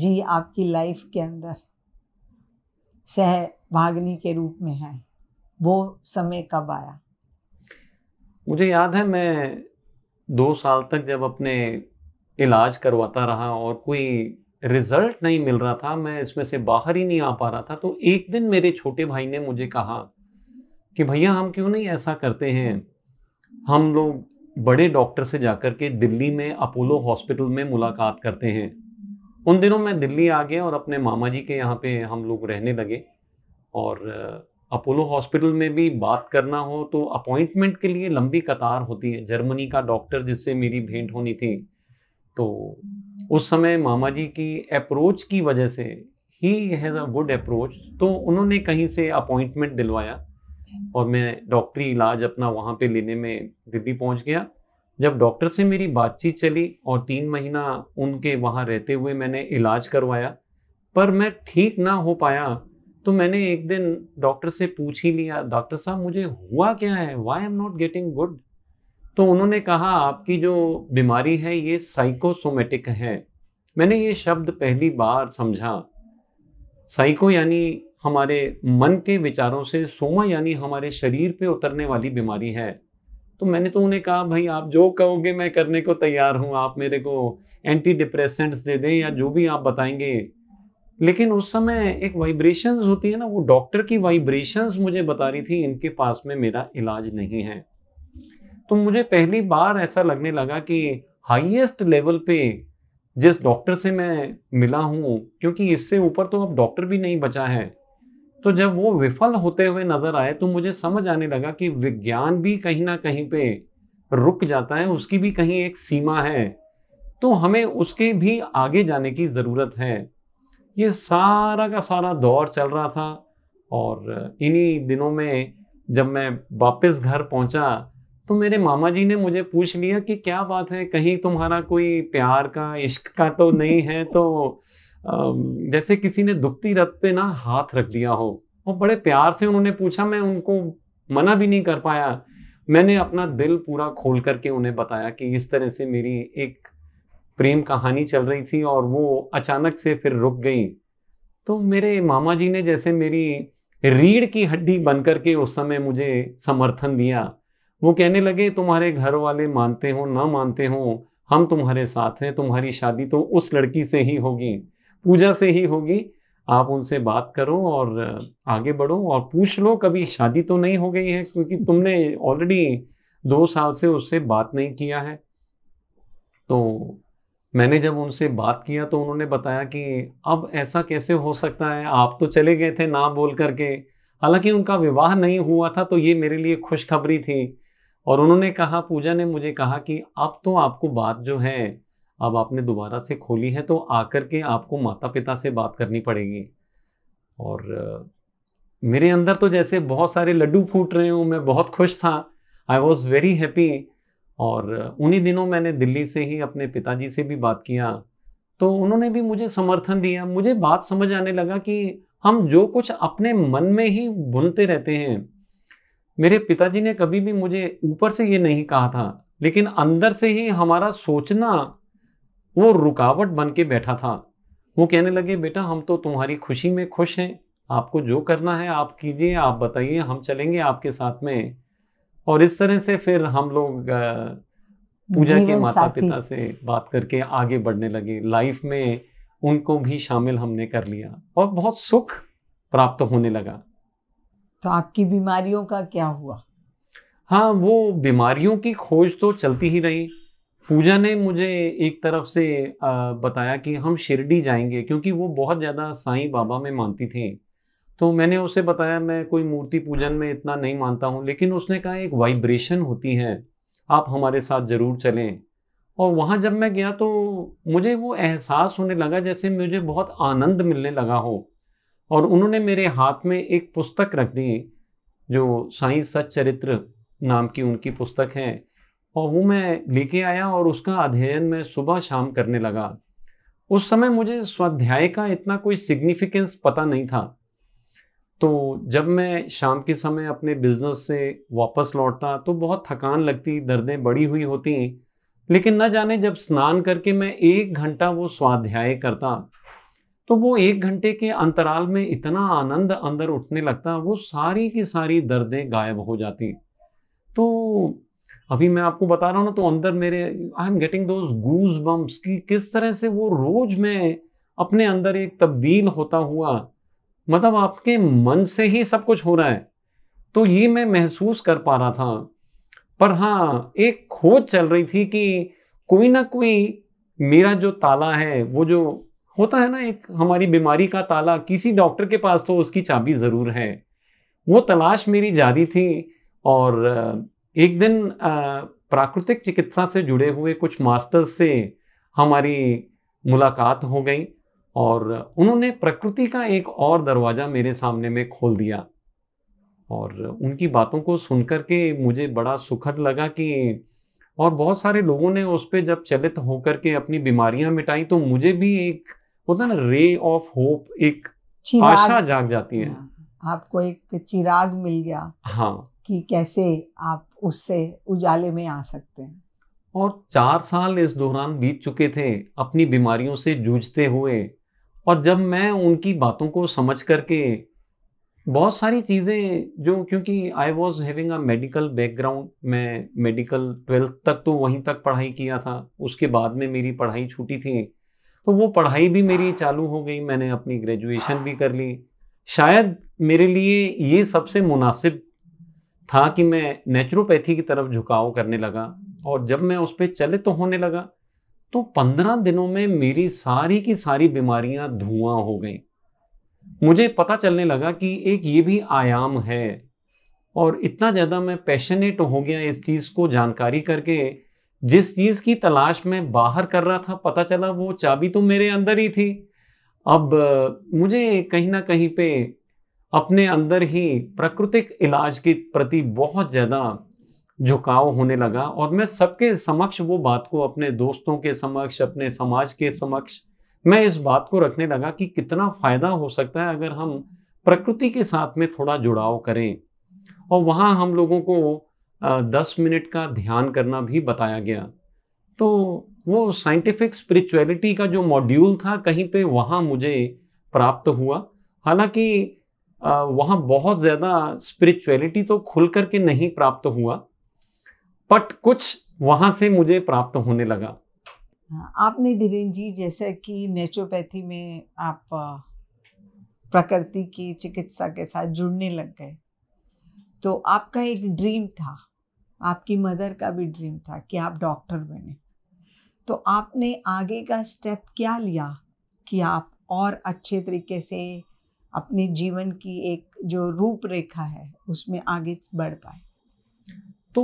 जी आपकी लाइफ के अंदर सहभागिनी के रूप में है वो समय कब आया मुझे याद है मैं दो साल तक जब अपने इलाज करवाता रहा और कोई रिजल्ट नहीं मिल रहा था मैं इसमें से बाहर ही नहीं आ पा रहा था तो एक दिन मेरे छोटे भाई ने मुझे कहा कि भैया हम क्यों नहीं ऐसा करते हैं हम लोग बड़े डॉक्टर से जाकर के दिल्ली में अपोलो हॉस्पिटल में मुलाकात करते हैं उन दिनों मैं दिल्ली आ गया और अपने मामा जी के यहाँ पे हम लोग रहने लगे और अपोलो हॉस्पिटल में भी बात करना हो तो अपॉइंटमेंट के लिए लंबी कतार होती है जर्मनी का डॉक्टर जिससे मेरी भेंट होनी थी तो उस समय मामा जी की अप्रोच की वजह से ही हैज़ अ गुड अप्रोच तो उन्होंने कहीं से अपॉइंटमेंट दिलवाया और मैं डॉक्टरी इलाज अपना वहाँ पे लेने में दिल्ली पहुँच गया जब डॉक्टर से मेरी बातचीत चली और तीन महीना उनके वहाँ रहते हुए मैंने इलाज करवाया पर मैं ठीक ना हो पाया तो मैंने एक दिन डॉक्टर से पूछ ही लिया डॉक्टर साहब मुझे हुआ क्या है why am not getting good तो उन्होंने कहा आपकी जो बीमारी है ये साइकोसोमेटिक है मैंने ये शब्द पहली बार समझा साइको यानी हमारे मन के विचारों से सोमा यानी हमारे शरीर पे उतरने वाली बीमारी है तो मैंने तो उन्हें कहा भाई आप जो कहोगे मैं करने को तैयार हूँ आप मेरे को एंटी डिप्रेसेंट्स दे दें या जो भी आप बताएंगे लेकिन उस समय एक वाइब्रेशंस होती है ना वो डॉक्टर की वाइब्रेशंस मुझे बता रही थी इनके पास में मेरा इलाज नहीं है तो मुझे पहली बार ऐसा लगने लगा कि हाईएस्ट लेवल पे जिस डॉक्टर से मैं मिला हूँ क्योंकि इससे ऊपर तो अब डॉक्टर भी नहीं बचा है तो जब वो विफल होते हुए नजर आए तो मुझे समझ आने लगा कि विज्ञान भी कहीं ना कहीं पे रुक जाता है उसकी भी कहीं एक सीमा है तो हमें उसके भी आगे जाने की ज़रूरत है ये सारा का सारा दौर चल रहा था और इन्हीं दिनों में जब मैं वापस घर पहुंचा तो मेरे मामा जी ने मुझे पूछ लिया कि क्या बात है कहीं तुम्हारा कोई प्यार का इश्क का तो नहीं है तो जैसे किसी ने दुखती रथ पे ना हाथ रख दिया हो और बड़े प्यार से उन्होंने पूछा मैं उनको मना भी नहीं कर पाया मैंने अपना दिल पूरा खोल करके उन्हें बताया कि इस तरह से मेरी एक प्रेम कहानी चल रही थी और वो अचानक से फिर रुक गई तो मेरे मामा जी ने जैसे मेरी रीढ़ की हड्डी बन करके उस समय मुझे समर्थन दिया वो कहने लगे तुम्हारे घर वाले मानते हो ना मानते हो हम तुम्हारे साथ हैं तुम्हारी शादी तो उस लड़की से ही होगी पूजा से ही होगी आप उनसे बात करो और आगे बढ़ो और पूछ लो कभी शादी तो नहीं हो गई है क्योंकि तुमने ऑलरेडी दो साल से उससे बात नहीं किया है तो मैंने जब उनसे बात किया तो उन्होंने बताया कि अब ऐसा कैसे हो सकता है आप तो चले गए थे ना बोल करके हालांकि उनका विवाह नहीं हुआ था तो ये मेरे लिए खुशखबरी थी और उन्होंने कहा पूजा ने मुझे कहा कि अब तो आपको बात जो है अब आपने दोबारा से खोली है तो आकर के आपको माता पिता से बात करनी पड़ेगी और मेरे अंदर तो जैसे बहुत सारे लड्डू फूट रहे हूँ मैं बहुत खुश था आई वॉज़ वेरी हैप्पी और उन्हीं दिनों मैंने दिल्ली से ही अपने पिताजी से भी बात किया तो उन्होंने भी मुझे समर्थन दिया मुझे बात समझ आने लगा कि हम जो कुछ अपने मन में ही बुनते रहते हैं मेरे पिताजी ने कभी भी मुझे ऊपर से ये नहीं कहा था लेकिन अंदर से ही हमारा सोचना वो रुकावट बन के बैठा था वो कहने लगे बेटा हम तो तुम्हारी खुशी में खुश हैं आपको जो करना है आप कीजिए आप बताइए हम चलेंगे आपके साथ में और इस तरह से फिर हम लोग पूजा के माता पिता से बात करके आगे बढ़ने लगे लाइफ में उनको भी शामिल हमने कर लिया और बहुत सुख प्राप्त होने लगा तो आपकी बीमारियों का क्या हुआ हाँ वो बीमारियों की खोज तो चलती ही रही पूजा ने मुझे एक तरफ से बताया कि हम शिरडी जाएंगे क्योंकि वो बहुत ज़्यादा साईं बाबा में मानती थी तो मैंने उसे बताया मैं कोई मूर्ति पूजन में इतना नहीं मानता हूँ लेकिन उसने कहा एक वाइब्रेशन होती है आप हमारे साथ ज़रूर चलें और वहाँ जब मैं गया तो मुझे वो एहसास होने लगा जैसे मुझे बहुत आनंद मिलने लगा हो और उन्होंने मेरे हाथ में एक पुस्तक रख दी जो साईं सच्चरित्र नाम की उनकी पुस्तक है और वो मैं लेके आया और उसका अध्ययन मैं सुबह शाम करने लगा उस समय मुझे स्वाध्याय का इतना कोई सिग्निफिकेंस पता नहीं था तो जब मैं शाम के समय अपने बिजनेस से वापस लौटता तो बहुत थकान लगती दर्दें बड़ी हुई होती लेकिन न जाने जब स्नान करके मैं एक घंटा वो स्वाध्याय करता तो वो एक घंटे के अंतराल में इतना आनंद अंदर उठने लगता वो सारी की सारी दर्दें गायब हो जाती तो अभी मैं आपको बता रहा हूँ ना तो अंदर मेरे I am getting those goose bumps कि किस तरह से वो रोज में अपने अंदर एक तब्दील होता हुआ मतलब आपके मन से ही सब कुछ हो रहा है तो ये मैं महसूस कर पा रहा था पर हाँ एक खोज चल रही थी कि कोई ना कोई मेरा जो ताला है वो जो होता है ना एक हमारी बीमारी का ताला किसी डॉक्टर के पास तो उसकी चाबी ज़रूर है वो तलाश मेरी जारी थी और एक दिन प्राकृतिक चिकित्सा से जुड़े हुए कुछ मास्टर्स से हमारी मुलाकात हो गई और उन्होंने प्रकृति का एक और दरवाज़ा मेरे सामने में खोल दिया और उनकी बातों को सुनकर के मुझे बड़ा सुखद लगा कि और बहुत सारे लोगों ने उस पर जब चलित होकर के अपनी बीमारियां मिटाई तो मुझे भी एक होता ना रे ऑफ होप एक आशा जाग जाती है हाँ, आपको एक चिराग मिल गया हाँ कि कैसे आप उससे उजाले में आ सकते हैं और चार साल इस दौरान बीत चुके थे अपनी बीमारियों से जूझते हुए और जब मैं उनकी बातों को समझ करके बहुत सारी चीज़ें जो क्योंकि I was having a medical background मैं मेडिकल ट्वेल्थ तक तो वहीं तक पढ़ाई किया था उसके बाद में मेरी पढ़ाई छूटी थी तो वो पढ़ाई भी मेरी चालू हो गई मैंने अपनी ग्रेजुएशन भी कर ली शायद मेरे लिए ये सबसे मुनासिब था कि मैं नेचुरोपैथी की तरफ झुकाव करने लगा और जब मैं उस पर चले तो होने लगा तो पंद्रह दिनों में मेरी सारी की सारी बीमारियां धुआं हो गई मुझे पता चलने लगा कि एक ये भी आयाम है और इतना ज़्यादा मैं पैशनेट हो गया इस चीज़ को जानकारी करके जिस चीज़ की तलाश मैं बाहर कर रहा था पता चला वो चाबी तो मेरे अंदर ही थी अब मुझे कहीं ना कहीं पे अपने अंदर ही प्राकृतिक इलाज के प्रति बहुत ज़्यादा झुकाव होने लगा और मैं सबके समक्ष वो बात को अपने दोस्तों के समक्ष अपने समाज के समक्ष मैं इस बात को रखने लगा कि कितना फ़ायदा हो सकता है अगर हम प्रकृति के साथ में थोड़ा जुड़ाव करें और वहाँ हम लोगों को दस मिनट का ध्यान करना भी बताया गया तो वो साइंटिफिक स्पिरिचुअलिटी का जो मॉड्यूल था कहीं पे वहाँ मुझे प्राप्त हुआ हालांकि वहाँ बहुत ज़्यादा स्पिरिचुअलिटी तो खुल करके नहीं प्राप्त हुआ बट कुछ वहाँ से मुझे प्राप्त होने लगा हाँ, आपने धीरेन्द्र जी जैसे कि नेचुरोपैथी में आप प्रकृति की चिकित्सा के साथ जुड़ने लग गए तो आपका एक ड्रीम था आपकी मदर का भी ड्रीम था कि आप डॉक्टर बने तो आपने आगे का स्टेप क्या लिया कि आप और अच्छे तरीके से अपने जीवन की एक जो रूपरेखा है उसमें आगे बढ़ पाए तो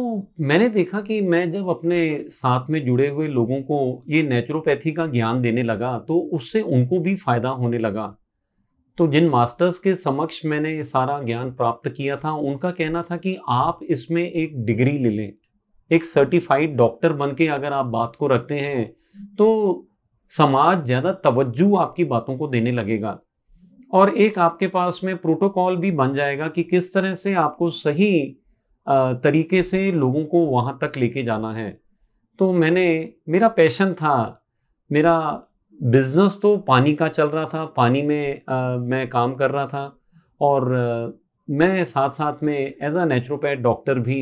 मैंने देखा कि मैं जब अपने साथ में जुड़े हुए लोगों को ये नेचुरोपैथी का ज्ञान देने लगा तो उससे उनको भी फ़ायदा होने लगा तो जिन मास्टर्स के समक्ष मैंने ये सारा ज्ञान प्राप्त किया था उनका कहना था कि आप इसमें एक डिग्री ले लें एक सर्टिफाइड डॉक्टर बन के अगर आप बात को रखते हैं तो समाज ज़्यादा तवज्जो आपकी बातों को देने लगेगा और एक आपके पास में प्रोटोकॉल भी बन जाएगा कि किस तरह से आपको सही तरीके से लोगों को वहाँ तक लेके जाना है तो मैंने मेरा पैशन था मेरा बिजनेस तो पानी का चल रहा था पानी में आ, मैं काम कर रहा था और आ, मैं साथ साथ में एज अ नेचुरोपैथ डॉक्टर भी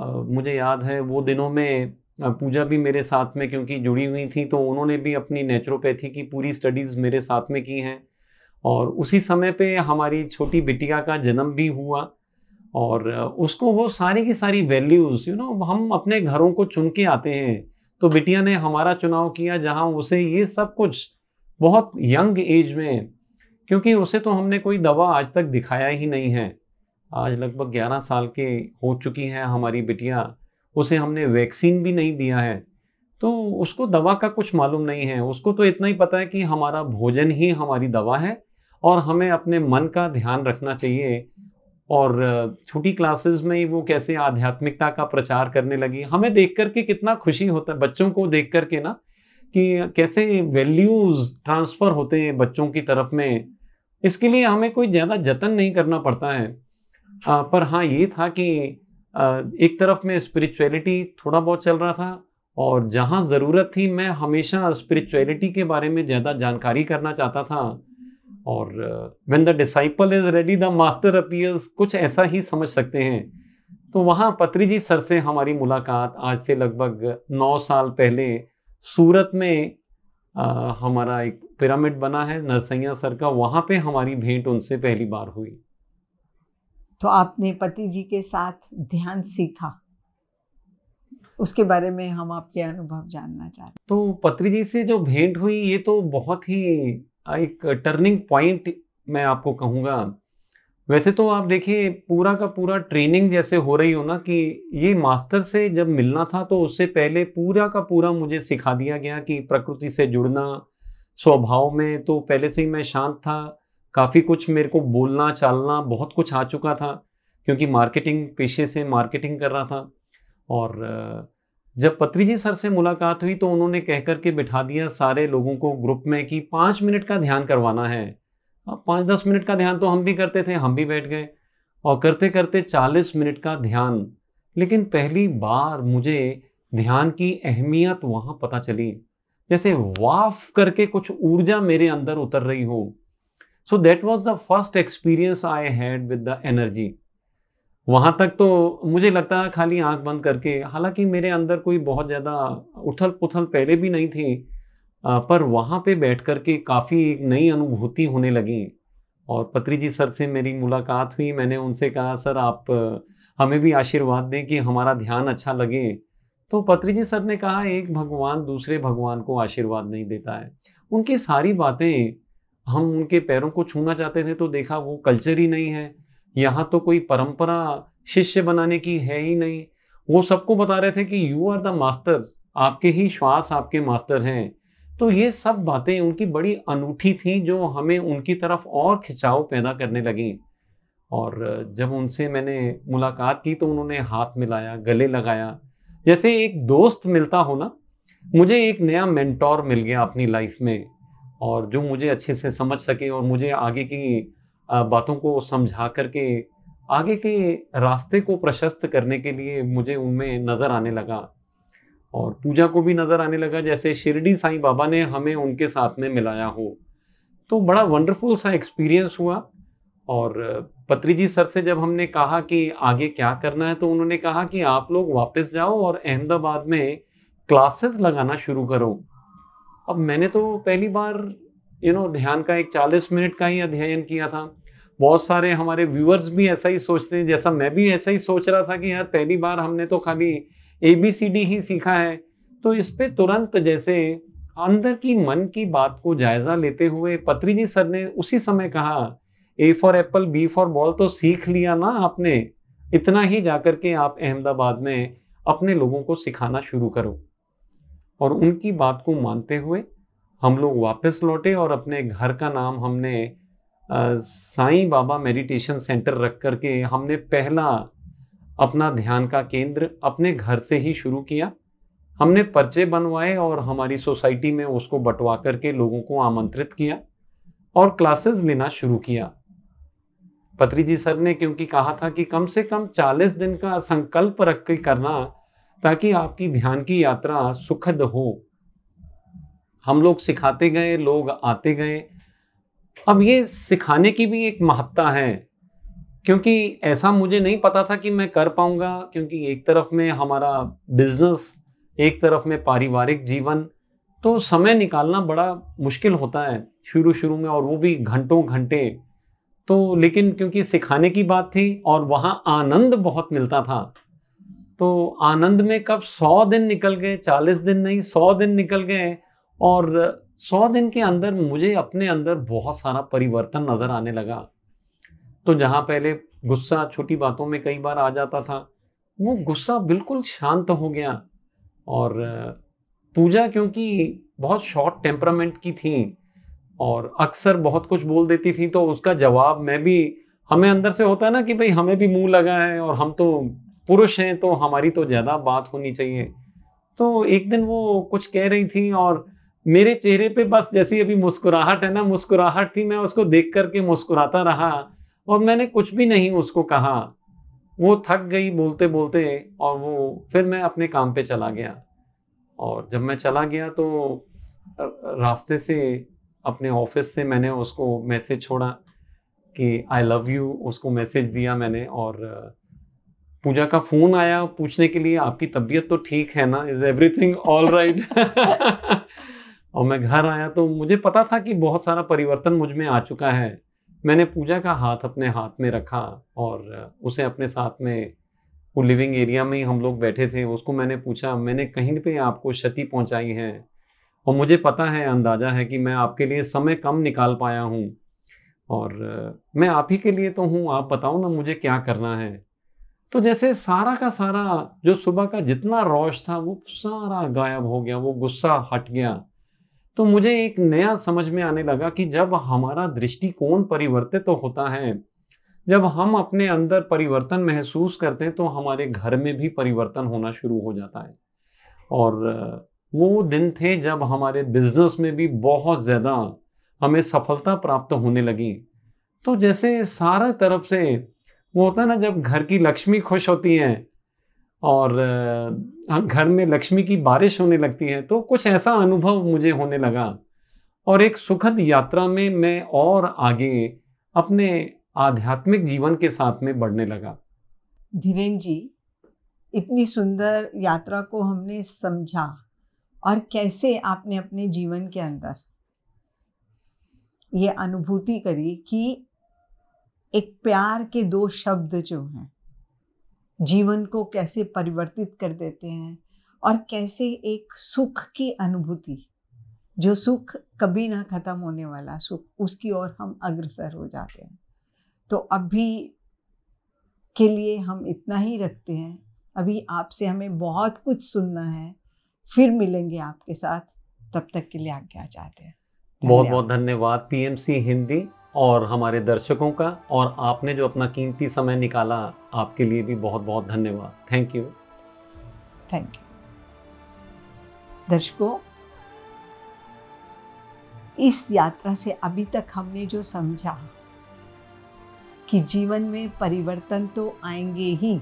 आ, मुझे याद है वो दिनों में पूजा भी मेरे साथ में क्योंकि जुड़ी हुई थी तो उन्होंने भी अपनी नेचुरोपैथी की पूरी स्टडीज़ मेरे साथ में की हैं और उसी समय पे हमारी छोटी बिटिया का जन्म भी हुआ और उसको वो सारी की सारी वैल्यूज़ यू नो हम अपने घरों को चुन के आते हैं तो बिटिया ने हमारा चुनाव किया जहाँ उसे ये सब कुछ बहुत यंग एज में क्योंकि उसे तो हमने कोई दवा आज तक दिखाया ही नहीं है आज लगभग 11 साल के हो चुकी हैं हमारी बिटिया उसे हमने वैक्सीन भी नहीं दिया है तो उसको दवा का कुछ मालूम नहीं है उसको तो इतना ही पता है कि हमारा भोजन ही हमारी दवा है और हमें अपने मन का ध्यान रखना चाहिए और छोटी क्लासेस में ही वो कैसे आध्यात्मिकता का प्रचार करने लगी हमें देख करके कितना खुशी होता है बच्चों को देख करके ना कि कैसे वैल्यूज़ ट्रांसफ़र होते हैं बच्चों की तरफ में इसके लिए हमें कोई ज़्यादा जतन नहीं करना पड़ता है आ, पर हाँ ये था कि आ, एक तरफ में स्पिरिचुअलिटी थोड़ा बहुत चल रहा था और जहाँ ज़रूरत थी मैं हमेशा स्पिरिचुअलिटी के बारे में ज़्यादा जानकारी करना चाहता था और when the disciple is ready the master appears कुछ ऐसा ही समझ सकते हैं तो वहाँ पत्री जी सर से हमारी मुलाकात आज से लगभग नौ साल पहले सूरत में आ, हमारा एक पिरामिड बना है नरसैया सर का वहाँ पे हमारी भेंट उनसे पहली बार हुई तो आपने पति जी के साथ ध्यान सीखा उसके बारे में हम आपके अनुभव जानना चाहते तो पत्री जी से जो भेंट हुई ये तो बहुत ही एक टर्निंग पॉइंट मैं आपको कहूँगा वैसे तो आप देखिए पूरा का पूरा ट्रेनिंग जैसे हो रही हो ना कि ये मास्टर से जब मिलना था तो उससे पहले पूरा का पूरा मुझे सिखा दिया गया कि प्रकृति से जुड़ना स्वभाव में तो पहले से ही मैं शांत था काफ़ी कुछ मेरे को बोलना चालना बहुत कुछ आ चुका था क्योंकि मार्केटिंग पेशे से मार्केटिंग कर रहा था और जब पत्री जी सर से मुलाकात हुई तो उन्होंने कह कर के बिठा दिया सारे लोगों को ग्रुप में कि पाँच मिनट का ध्यान करवाना है अब पाँच दस मिनट का ध्यान तो हम भी करते थे हम भी बैठ गए और करते करते चालीस मिनट का ध्यान लेकिन पहली बार मुझे ध्यान की अहमियत वहाँ पता चली जैसे वाफ करके कुछ ऊर्जा मेरे अंदर उतर रही हो so that was the first experience I had with the energy वहाँ तक तो मुझे लगता है खाली आंख बंद करके हालांकि मेरे अंदर कोई बहुत ज़्यादा उथल पुथल पहले भी नहीं थी पर वहाँ पे बैठ कर के काफ़ी एक नई अनुभूति होने लगी और पत्री जी सर से मेरी मुलाकात हुई मैंने उनसे कहा सर आप हमें भी आशीर्वाद दें कि हमारा ध्यान अच्छा लगे तो पत्री जी सर ने कहा एक भगवान दूसरे भगवान को आशीर्वाद नहीं देता है उनकी सारी बातें हम उनके पैरों को छूना चाहते थे तो देखा वो कल्चर ही नहीं है यहाँ तो कोई परंपरा शिष्य बनाने की है ही नहीं वो सबको बता रहे थे कि यू आर द मास्टर आपके ही श्वास आपके मास्टर हैं तो ये सब बातें उनकी बड़ी अनूठी थी जो हमें उनकी तरफ और खिंचाव पैदा करने लगी और जब उनसे मैंने मुलाकात की तो उन्होंने हाथ मिलाया गले लगाया जैसे एक दोस्त मिलता हो ना मुझे एक नया मेंटोर मिल गया अपनी लाइफ में और जो मुझे अच्छे से समझ सके और मुझे आगे की बातों को समझा करके आगे के रास्ते को प्रशस्त करने के लिए मुझे उनमें नज़र आने लगा और पूजा को भी नज़र आने लगा जैसे शिरडी साईं बाबा ने हमें उनके साथ में मिलाया हो तो बड़ा वंडरफुल सा एक्सपीरियंस हुआ और पत्री जी सर से जब हमने कहा कि आगे क्या करना है तो उन्होंने कहा कि आप लोग वापस जाओ और अहमदाबाद में क्लासेस लगाना शुरू करो अब मैंने तो पहली बार यू you नो know, ध्यान का एक चालीस मिनट का ही अध्ययन किया था बहुत सारे हमारे व्यूअर्स भी ऐसा ही सोचते हैं जैसा मैं भी ऐसा ही सोच रहा था कि यार पहली बार हमने तो खाली ए बी सी डी ही सीखा है तो इस पर तुरंत जैसे अंदर की मन की बात को जायजा लेते हुए पत्री जी सर ने उसी समय कहा A for apple B for ball तो सीख लिया ना आपने इतना ही जाकर के आप अहमदाबाद में अपने लोगों को सिखाना शुरू करो और उनकी बात को मानते हुए हम लोग वापस लौटे और अपने घर का नाम हमने साईं बाबा मेडिटेशन सेंटर रख करके हमने पहला अपना ध्यान का केंद्र अपने घर से ही शुरू किया हमने पर्चे बनवाए और हमारी सोसाइटी में उसको बंटवा करके लोगों को आमंत्रित किया और क्लासेस लेना शुरू किया पत्री जी सर ने क्योंकि कहा था कि कम से कम 40 दिन का संकल्प रख के करना ताकि आपकी ध्यान की यात्रा सुखद हो हम लोग सिखाते गए लोग आते गए अब ये सिखाने की भी एक महत्ता है क्योंकि ऐसा मुझे नहीं पता था कि मैं कर पाऊंगा क्योंकि एक तरफ में हमारा बिजनेस एक तरफ में पारिवारिक जीवन तो समय निकालना बड़ा मुश्किल होता है शुरू शुरू में और वो भी घंटों घंटे तो लेकिन क्योंकि सिखाने की बात थी और वहाँ आनंद बहुत मिलता था तो आनंद में कब सौ दिन निकल गए चालीस दिन नहीं सौ दिन निकल गए और सौ दिन के अंदर मुझे अपने अंदर बहुत सारा परिवर्तन नज़र आने लगा तो जहां पहले गुस्सा छोटी बातों में कई बार आ जाता था वो गुस्सा बिल्कुल शांत हो गया और पूजा क्योंकि बहुत शॉर्ट टेम्परामेंट की थी और अक्सर बहुत कुछ बोल देती थी तो उसका जवाब मैं भी हमें अंदर से होता है ना कि भाई हमें भी मुंह लगा है और हम तो पुरुष हैं तो हमारी तो ज़्यादा बात होनी चाहिए तो एक दिन वो कुछ कह रही थी और मेरे चेहरे पे बस जैसी अभी मुस्कुराहट है ना मुस्कुराहट थी मैं उसको देख करके मुस्कुराता रहा और मैंने कुछ भी नहीं उसको कहा वो थक गई बोलते बोलते और वो फिर मैं अपने काम पे चला गया और जब मैं चला गया तो रास्ते से अपने ऑफिस से मैंने उसको मैसेज छोड़ा कि आई लव यू उसको मैसेज दिया मैंने और पूजा का फ़ोन आया पूछने के लिए आपकी तबीयत तो ठीक है ना इज़ एवरीथिंग ऑल राइट और मैं घर आया तो मुझे पता था कि बहुत सारा परिवर्तन मुझ में आ चुका है मैंने पूजा का हाथ अपने हाथ में रखा और उसे अपने साथ में वो लिविंग एरिया में ही हम लोग बैठे थे उसको मैंने पूछा मैंने कहीं पे आपको क्षति पहुंचाई है और मुझे पता है अंदाज़ा है कि मैं आपके लिए समय कम निकाल पाया हूँ और मैं आप ही के लिए तो हूँ आप बताओ ना मुझे क्या करना है तो जैसे सारा का सारा जो सुबह का जितना रोश था वो सारा गायब हो गया वो गुस्सा हट गया तो मुझे एक नया समझ में आने लगा कि जब हमारा दृष्टिकोण परिवर्तित तो होता है जब हम अपने अंदर परिवर्तन महसूस करते हैं तो हमारे घर में भी परिवर्तन होना शुरू हो जाता है और वो दिन थे जब हमारे बिजनेस में भी बहुत ज़्यादा हमें सफलता प्राप्त होने लगी तो जैसे सारा तरफ से वो होता है ना जब घर की लक्ष्मी खुश होती हैं और हाँ, घर में लक्ष्मी की बारिश होने लगती है तो कुछ ऐसा अनुभव मुझे होने लगा और एक सुखद यात्रा में मैं और आगे अपने आध्यात्मिक जीवन के साथ में बढ़ने लगा धीरेन्द्र जी इतनी सुंदर यात्रा को हमने समझा और कैसे आपने अपने जीवन के अंदर ये अनुभूति करी कि एक प्यार के दो शब्द जो हैं जीवन को कैसे परिवर्तित कर देते हैं और कैसे एक सुख की अनुभूति जो सुख कभी ना ख़त्म होने वाला सुख उसकी ओर हम अग्रसर हो जाते हैं तो अभी के लिए हम इतना ही रखते हैं अभी आपसे हमें बहुत कुछ सुनना है फिर मिलेंगे आपके साथ तब तक के लिए आज्ञा चाहते हैं बहुत बहुत धन्यवाद पीएमसी हिंदी और हमारे दर्शकों का और आपने जो अपना कीमती समय निकाला आपके लिए भी बहुत बहुत धन्यवाद थैंक यू थैंक यू दर्शकों इस यात्रा से अभी तक हमने जो समझा कि जीवन में परिवर्तन तो आएंगे ही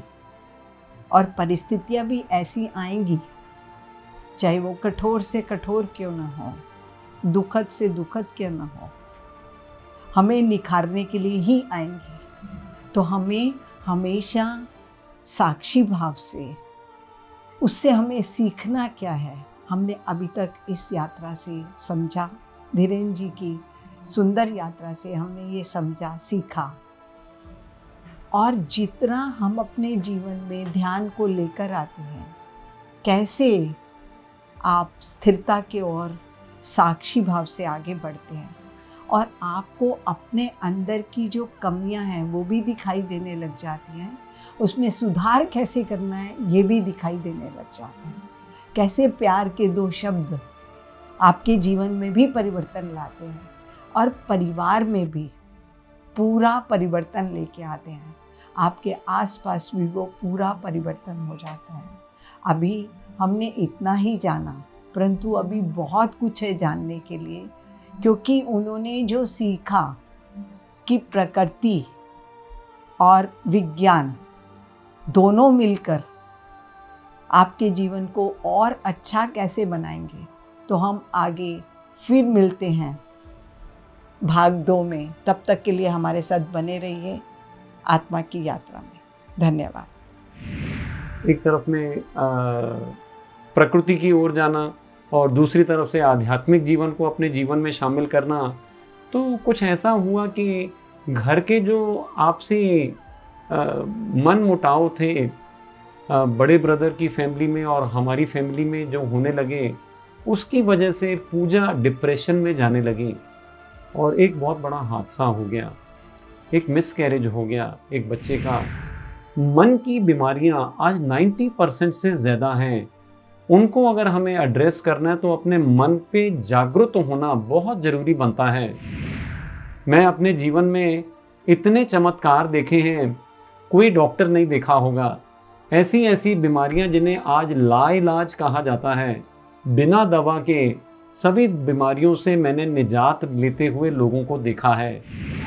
और परिस्थितियां भी ऐसी आएंगी चाहे वो कठोर से कठोर क्यों ना हो दुखद से दुखद क्यों ना हो हमें निखारने के लिए ही आएंगे तो हमें हमेशा साक्षी भाव से उससे हमें सीखना क्या है हमने अभी तक इस यात्रा से समझा धीरेन्द्र जी की सुंदर यात्रा से हमने ये समझा सीखा और जितना हम अपने जीवन में ध्यान को लेकर आते हैं कैसे आप स्थिरता के ओर साक्षी भाव से आगे बढ़ते हैं और आपको अपने अंदर की जो कमियां हैं वो भी दिखाई देने लग जाती हैं उसमें सुधार कैसे करना है ये भी दिखाई देने लग जाते हैं कैसे प्यार के दो शब्द आपके जीवन में भी परिवर्तन लाते हैं और परिवार में भी पूरा परिवर्तन लेके आते हैं आपके आसपास भी वो पूरा परिवर्तन हो जाता है अभी हमने इतना ही जाना परंतु अभी बहुत कुछ है जानने के लिए क्योंकि उन्होंने जो सीखा कि प्रकृति और विज्ञान दोनों मिलकर आपके जीवन को और अच्छा कैसे बनाएंगे तो हम आगे फिर मिलते हैं भाग दो में तब तक के लिए हमारे साथ बने रहिए आत्मा की यात्रा में धन्यवाद एक तरफ में प्रकृति की ओर जाना और दूसरी तरफ से आध्यात्मिक जीवन को अपने जीवन में शामिल करना तो कुछ ऐसा हुआ कि घर के जो आपसी मन मुटाव थे आ, बड़े ब्रदर की फैमिली में और हमारी फैमिली में जो होने लगे उसकी वजह से पूजा डिप्रेशन में जाने लगी और एक बहुत बड़ा हादसा हो गया एक मिस कैरेज हो गया एक बच्चे का मन की बीमारियां आज 90 परसेंट से ज़्यादा हैं उनको अगर हमें एड्रेस करना है तो अपने मन पे जागरूक होना बहुत ज़रूरी बनता है मैं अपने जीवन में इतने चमत्कार देखे हैं कोई डॉक्टर नहीं देखा होगा ऐसी ऐसी बीमारियां जिन्हें आज लाइलाज कहा जाता है बिना दवा के सभी बीमारियों से मैंने निजात लेते हुए लोगों को देखा है